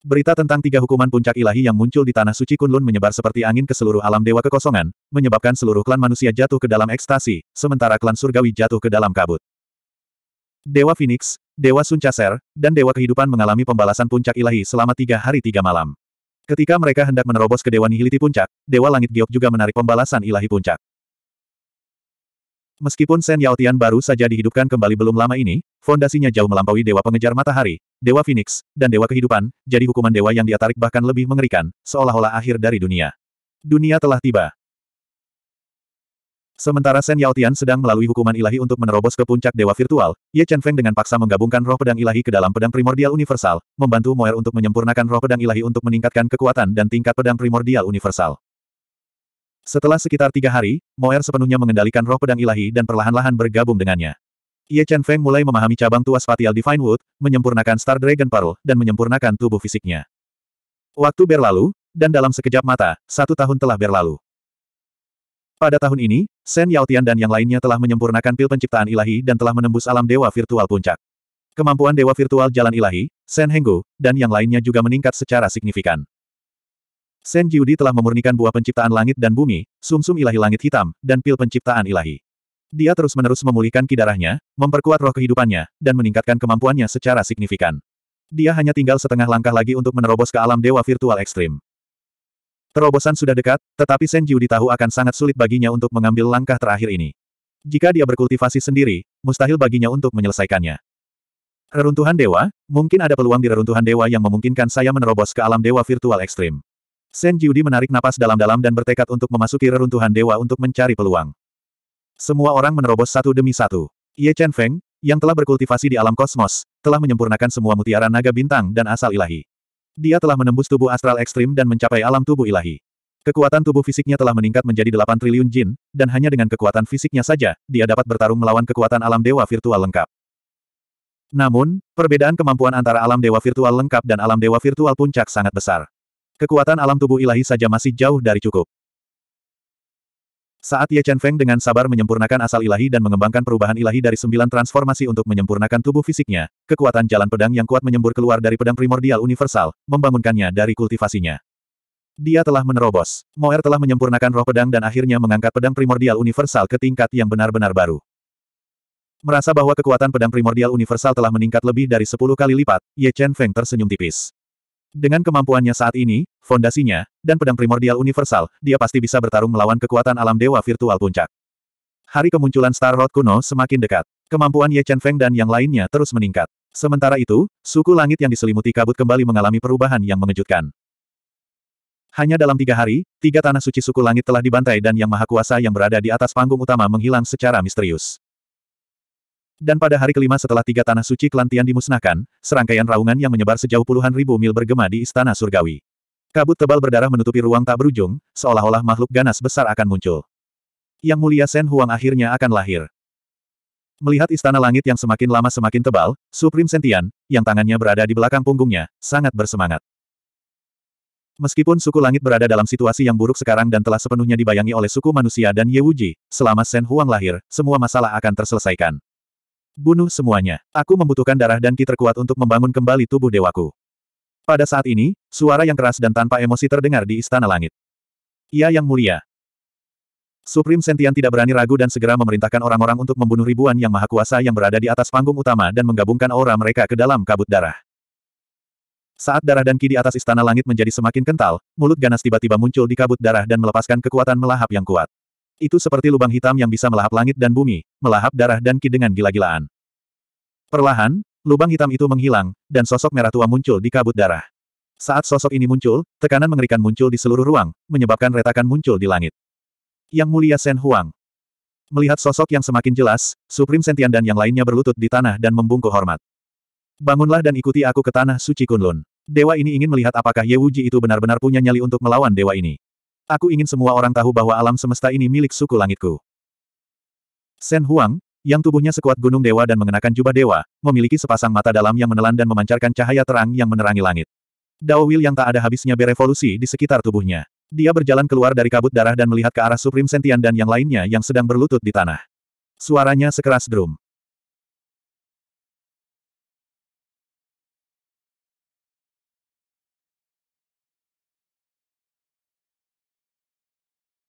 Berita tentang tiga hukuman puncak ilahi yang muncul di Tanah Suci Kunlun menyebar seperti angin ke seluruh alam dewa kekosongan, menyebabkan seluruh klan manusia jatuh ke dalam ekstasi, sementara klan surgawi jatuh ke dalam kabut. Dewa Phoenix, Dewa Suncaser, dan Dewa Kehidupan mengalami pembalasan puncak ilahi selama tiga hari tiga malam. Ketika mereka hendak menerobos ke Dewa Nihiliti Puncak, Dewa Langit Giok juga menarik pembalasan ilahi puncak. Meskipun Shen Yaotian baru saja dihidupkan kembali belum lama ini, fondasinya jauh melampaui Dewa Pengejar Matahari, Dewa Phoenix, dan Dewa Kehidupan, jadi hukuman Dewa yang dia tarik bahkan lebih mengerikan, seolah-olah akhir dari dunia. Dunia telah tiba. Sementara Shen Yaotian sedang melalui hukuman ilahi untuk menerobos ke puncak Dewa Virtual, Ye Chen Feng dengan paksa menggabungkan roh pedang ilahi ke dalam pedang primordial universal, membantu Moer untuk menyempurnakan roh pedang ilahi untuk meningkatkan kekuatan dan tingkat pedang primordial universal. Setelah sekitar tiga hari, Moer sepenuhnya mengendalikan roh pedang ilahi dan perlahan-lahan bergabung dengannya. Ye Chen Feng mulai memahami cabang tua Spatial Divine Wood, menyempurnakan Star Dragon Pearl, dan menyempurnakan tubuh fisiknya. Waktu berlalu, dan dalam sekejap mata, satu tahun telah berlalu. Pada tahun ini, Shen Yaotian dan yang lainnya telah menyempurnakan pil penciptaan ilahi dan telah menembus alam dewa virtual puncak. Kemampuan dewa virtual jalan ilahi, Shen Henggu, dan yang lainnya juga meningkat secara signifikan. Shen Jiudi telah memurnikan buah penciptaan langit dan bumi, sumsum -sum ilahi langit hitam, dan pil penciptaan ilahi. Dia terus-menerus memulihkan kidarahnya, memperkuat roh kehidupannya, dan meningkatkan kemampuannya secara signifikan. Dia hanya tinggal setengah langkah lagi untuk menerobos ke alam dewa virtual ekstrim. Terobosan sudah dekat, tetapi Shen Jiudi tahu akan sangat sulit baginya untuk mengambil langkah terakhir ini. Jika dia berkultivasi sendiri, mustahil baginya untuk menyelesaikannya. Reruntuhan dewa, mungkin ada peluang di reruntuhan dewa yang memungkinkan saya menerobos ke alam dewa virtual ekstrim. Sen Jiudi menarik napas dalam-dalam dan bertekad untuk memasuki reruntuhan dewa untuk mencari peluang. Semua orang menerobos satu demi satu. Ye Chen Feng, yang telah berkultivasi di alam kosmos, telah menyempurnakan semua mutiara naga bintang dan asal ilahi. Dia telah menembus tubuh astral ekstrim dan mencapai alam tubuh ilahi. Kekuatan tubuh fisiknya telah meningkat menjadi 8 triliun jin, dan hanya dengan kekuatan fisiknya saja, dia dapat bertarung melawan kekuatan alam dewa virtual lengkap. Namun, perbedaan kemampuan antara alam dewa virtual lengkap dan alam dewa virtual puncak sangat besar. Kekuatan alam tubuh ilahi saja masih jauh dari cukup. Saat Ye Chen Feng dengan sabar menyempurnakan asal ilahi dan mengembangkan perubahan ilahi dari sembilan transformasi untuk menyempurnakan tubuh fisiknya, kekuatan jalan pedang yang kuat menyembur keluar dari pedang primordial universal, membangunkannya dari kultivasinya. Dia telah menerobos. Moer telah menyempurnakan roh pedang dan akhirnya mengangkat pedang primordial universal ke tingkat yang benar-benar baru. Merasa bahwa kekuatan pedang primordial universal telah meningkat lebih dari sepuluh kali lipat, Ye Chen Feng tersenyum tipis. Dengan kemampuannya saat ini, fondasinya, dan pedang primordial universal, dia pasti bisa bertarung melawan kekuatan alam dewa virtual puncak. Hari kemunculan Star Road kuno semakin dekat. Kemampuan Ye Chen Feng dan yang lainnya terus meningkat. Sementara itu, suku langit yang diselimuti kabut kembali mengalami perubahan yang mengejutkan. Hanya dalam tiga hari, tiga tanah suci suku langit telah dibantai dan Yang Maha Kuasa yang berada di atas panggung utama menghilang secara misterius. Dan pada hari kelima setelah tiga tanah suci kelantian dimusnahkan, serangkaian raungan yang menyebar sejauh puluhan ribu mil bergema di istana surgawi. Kabut tebal berdarah menutupi ruang tak berujung, seolah-olah makhluk ganas besar akan muncul. Yang mulia Sen Huang akhirnya akan lahir. Melihat istana langit yang semakin lama semakin tebal, Supreme Sentian, yang tangannya berada di belakang punggungnya, sangat bersemangat. Meskipun suku langit berada dalam situasi yang buruk sekarang dan telah sepenuhnya dibayangi oleh suku manusia dan Ye Wuji, selama Sen Huang lahir, semua masalah akan terselesaikan. Bunuh semuanya. Aku membutuhkan darah dan ki terkuat untuk membangun kembali tubuh dewaku. Pada saat ini, suara yang keras dan tanpa emosi terdengar di istana langit. Ia yang mulia. Supreme Sentian tidak berani ragu dan segera memerintahkan orang-orang untuk membunuh ribuan yang maha kuasa yang berada di atas panggung utama dan menggabungkan aura mereka ke dalam kabut darah. Saat darah dan ki di atas istana langit menjadi semakin kental, mulut ganas tiba-tiba muncul di kabut darah dan melepaskan kekuatan melahap yang kuat. Itu seperti lubang hitam yang bisa melahap langit dan bumi, melahap darah dan ki dengan gila-gilaan. Perlahan, lubang hitam itu menghilang, dan sosok merah tua muncul di kabut darah. Saat sosok ini muncul, tekanan mengerikan muncul di seluruh ruang, menyebabkan retakan muncul di langit. Yang Mulia Sen Huang. Melihat sosok yang semakin jelas, Supreme Sentian dan yang lainnya berlutut di tanah dan membungkuk hormat. Bangunlah dan ikuti aku ke tanah suci Kunlun. Dewa ini ingin melihat apakah Ye Wuji itu benar-benar punya nyali untuk melawan dewa ini. Aku ingin semua orang tahu bahwa alam semesta ini milik suku langitku. Sen Huang, yang tubuhnya sekuat gunung dewa dan mengenakan jubah dewa, memiliki sepasang mata dalam yang menelan dan memancarkan cahaya terang yang menerangi langit. Dao Will yang tak ada habisnya berevolusi di sekitar tubuhnya. Dia berjalan keluar dari kabut darah dan melihat ke arah Supreme Sentian dan yang lainnya yang sedang berlutut di tanah. Suaranya sekeras drum.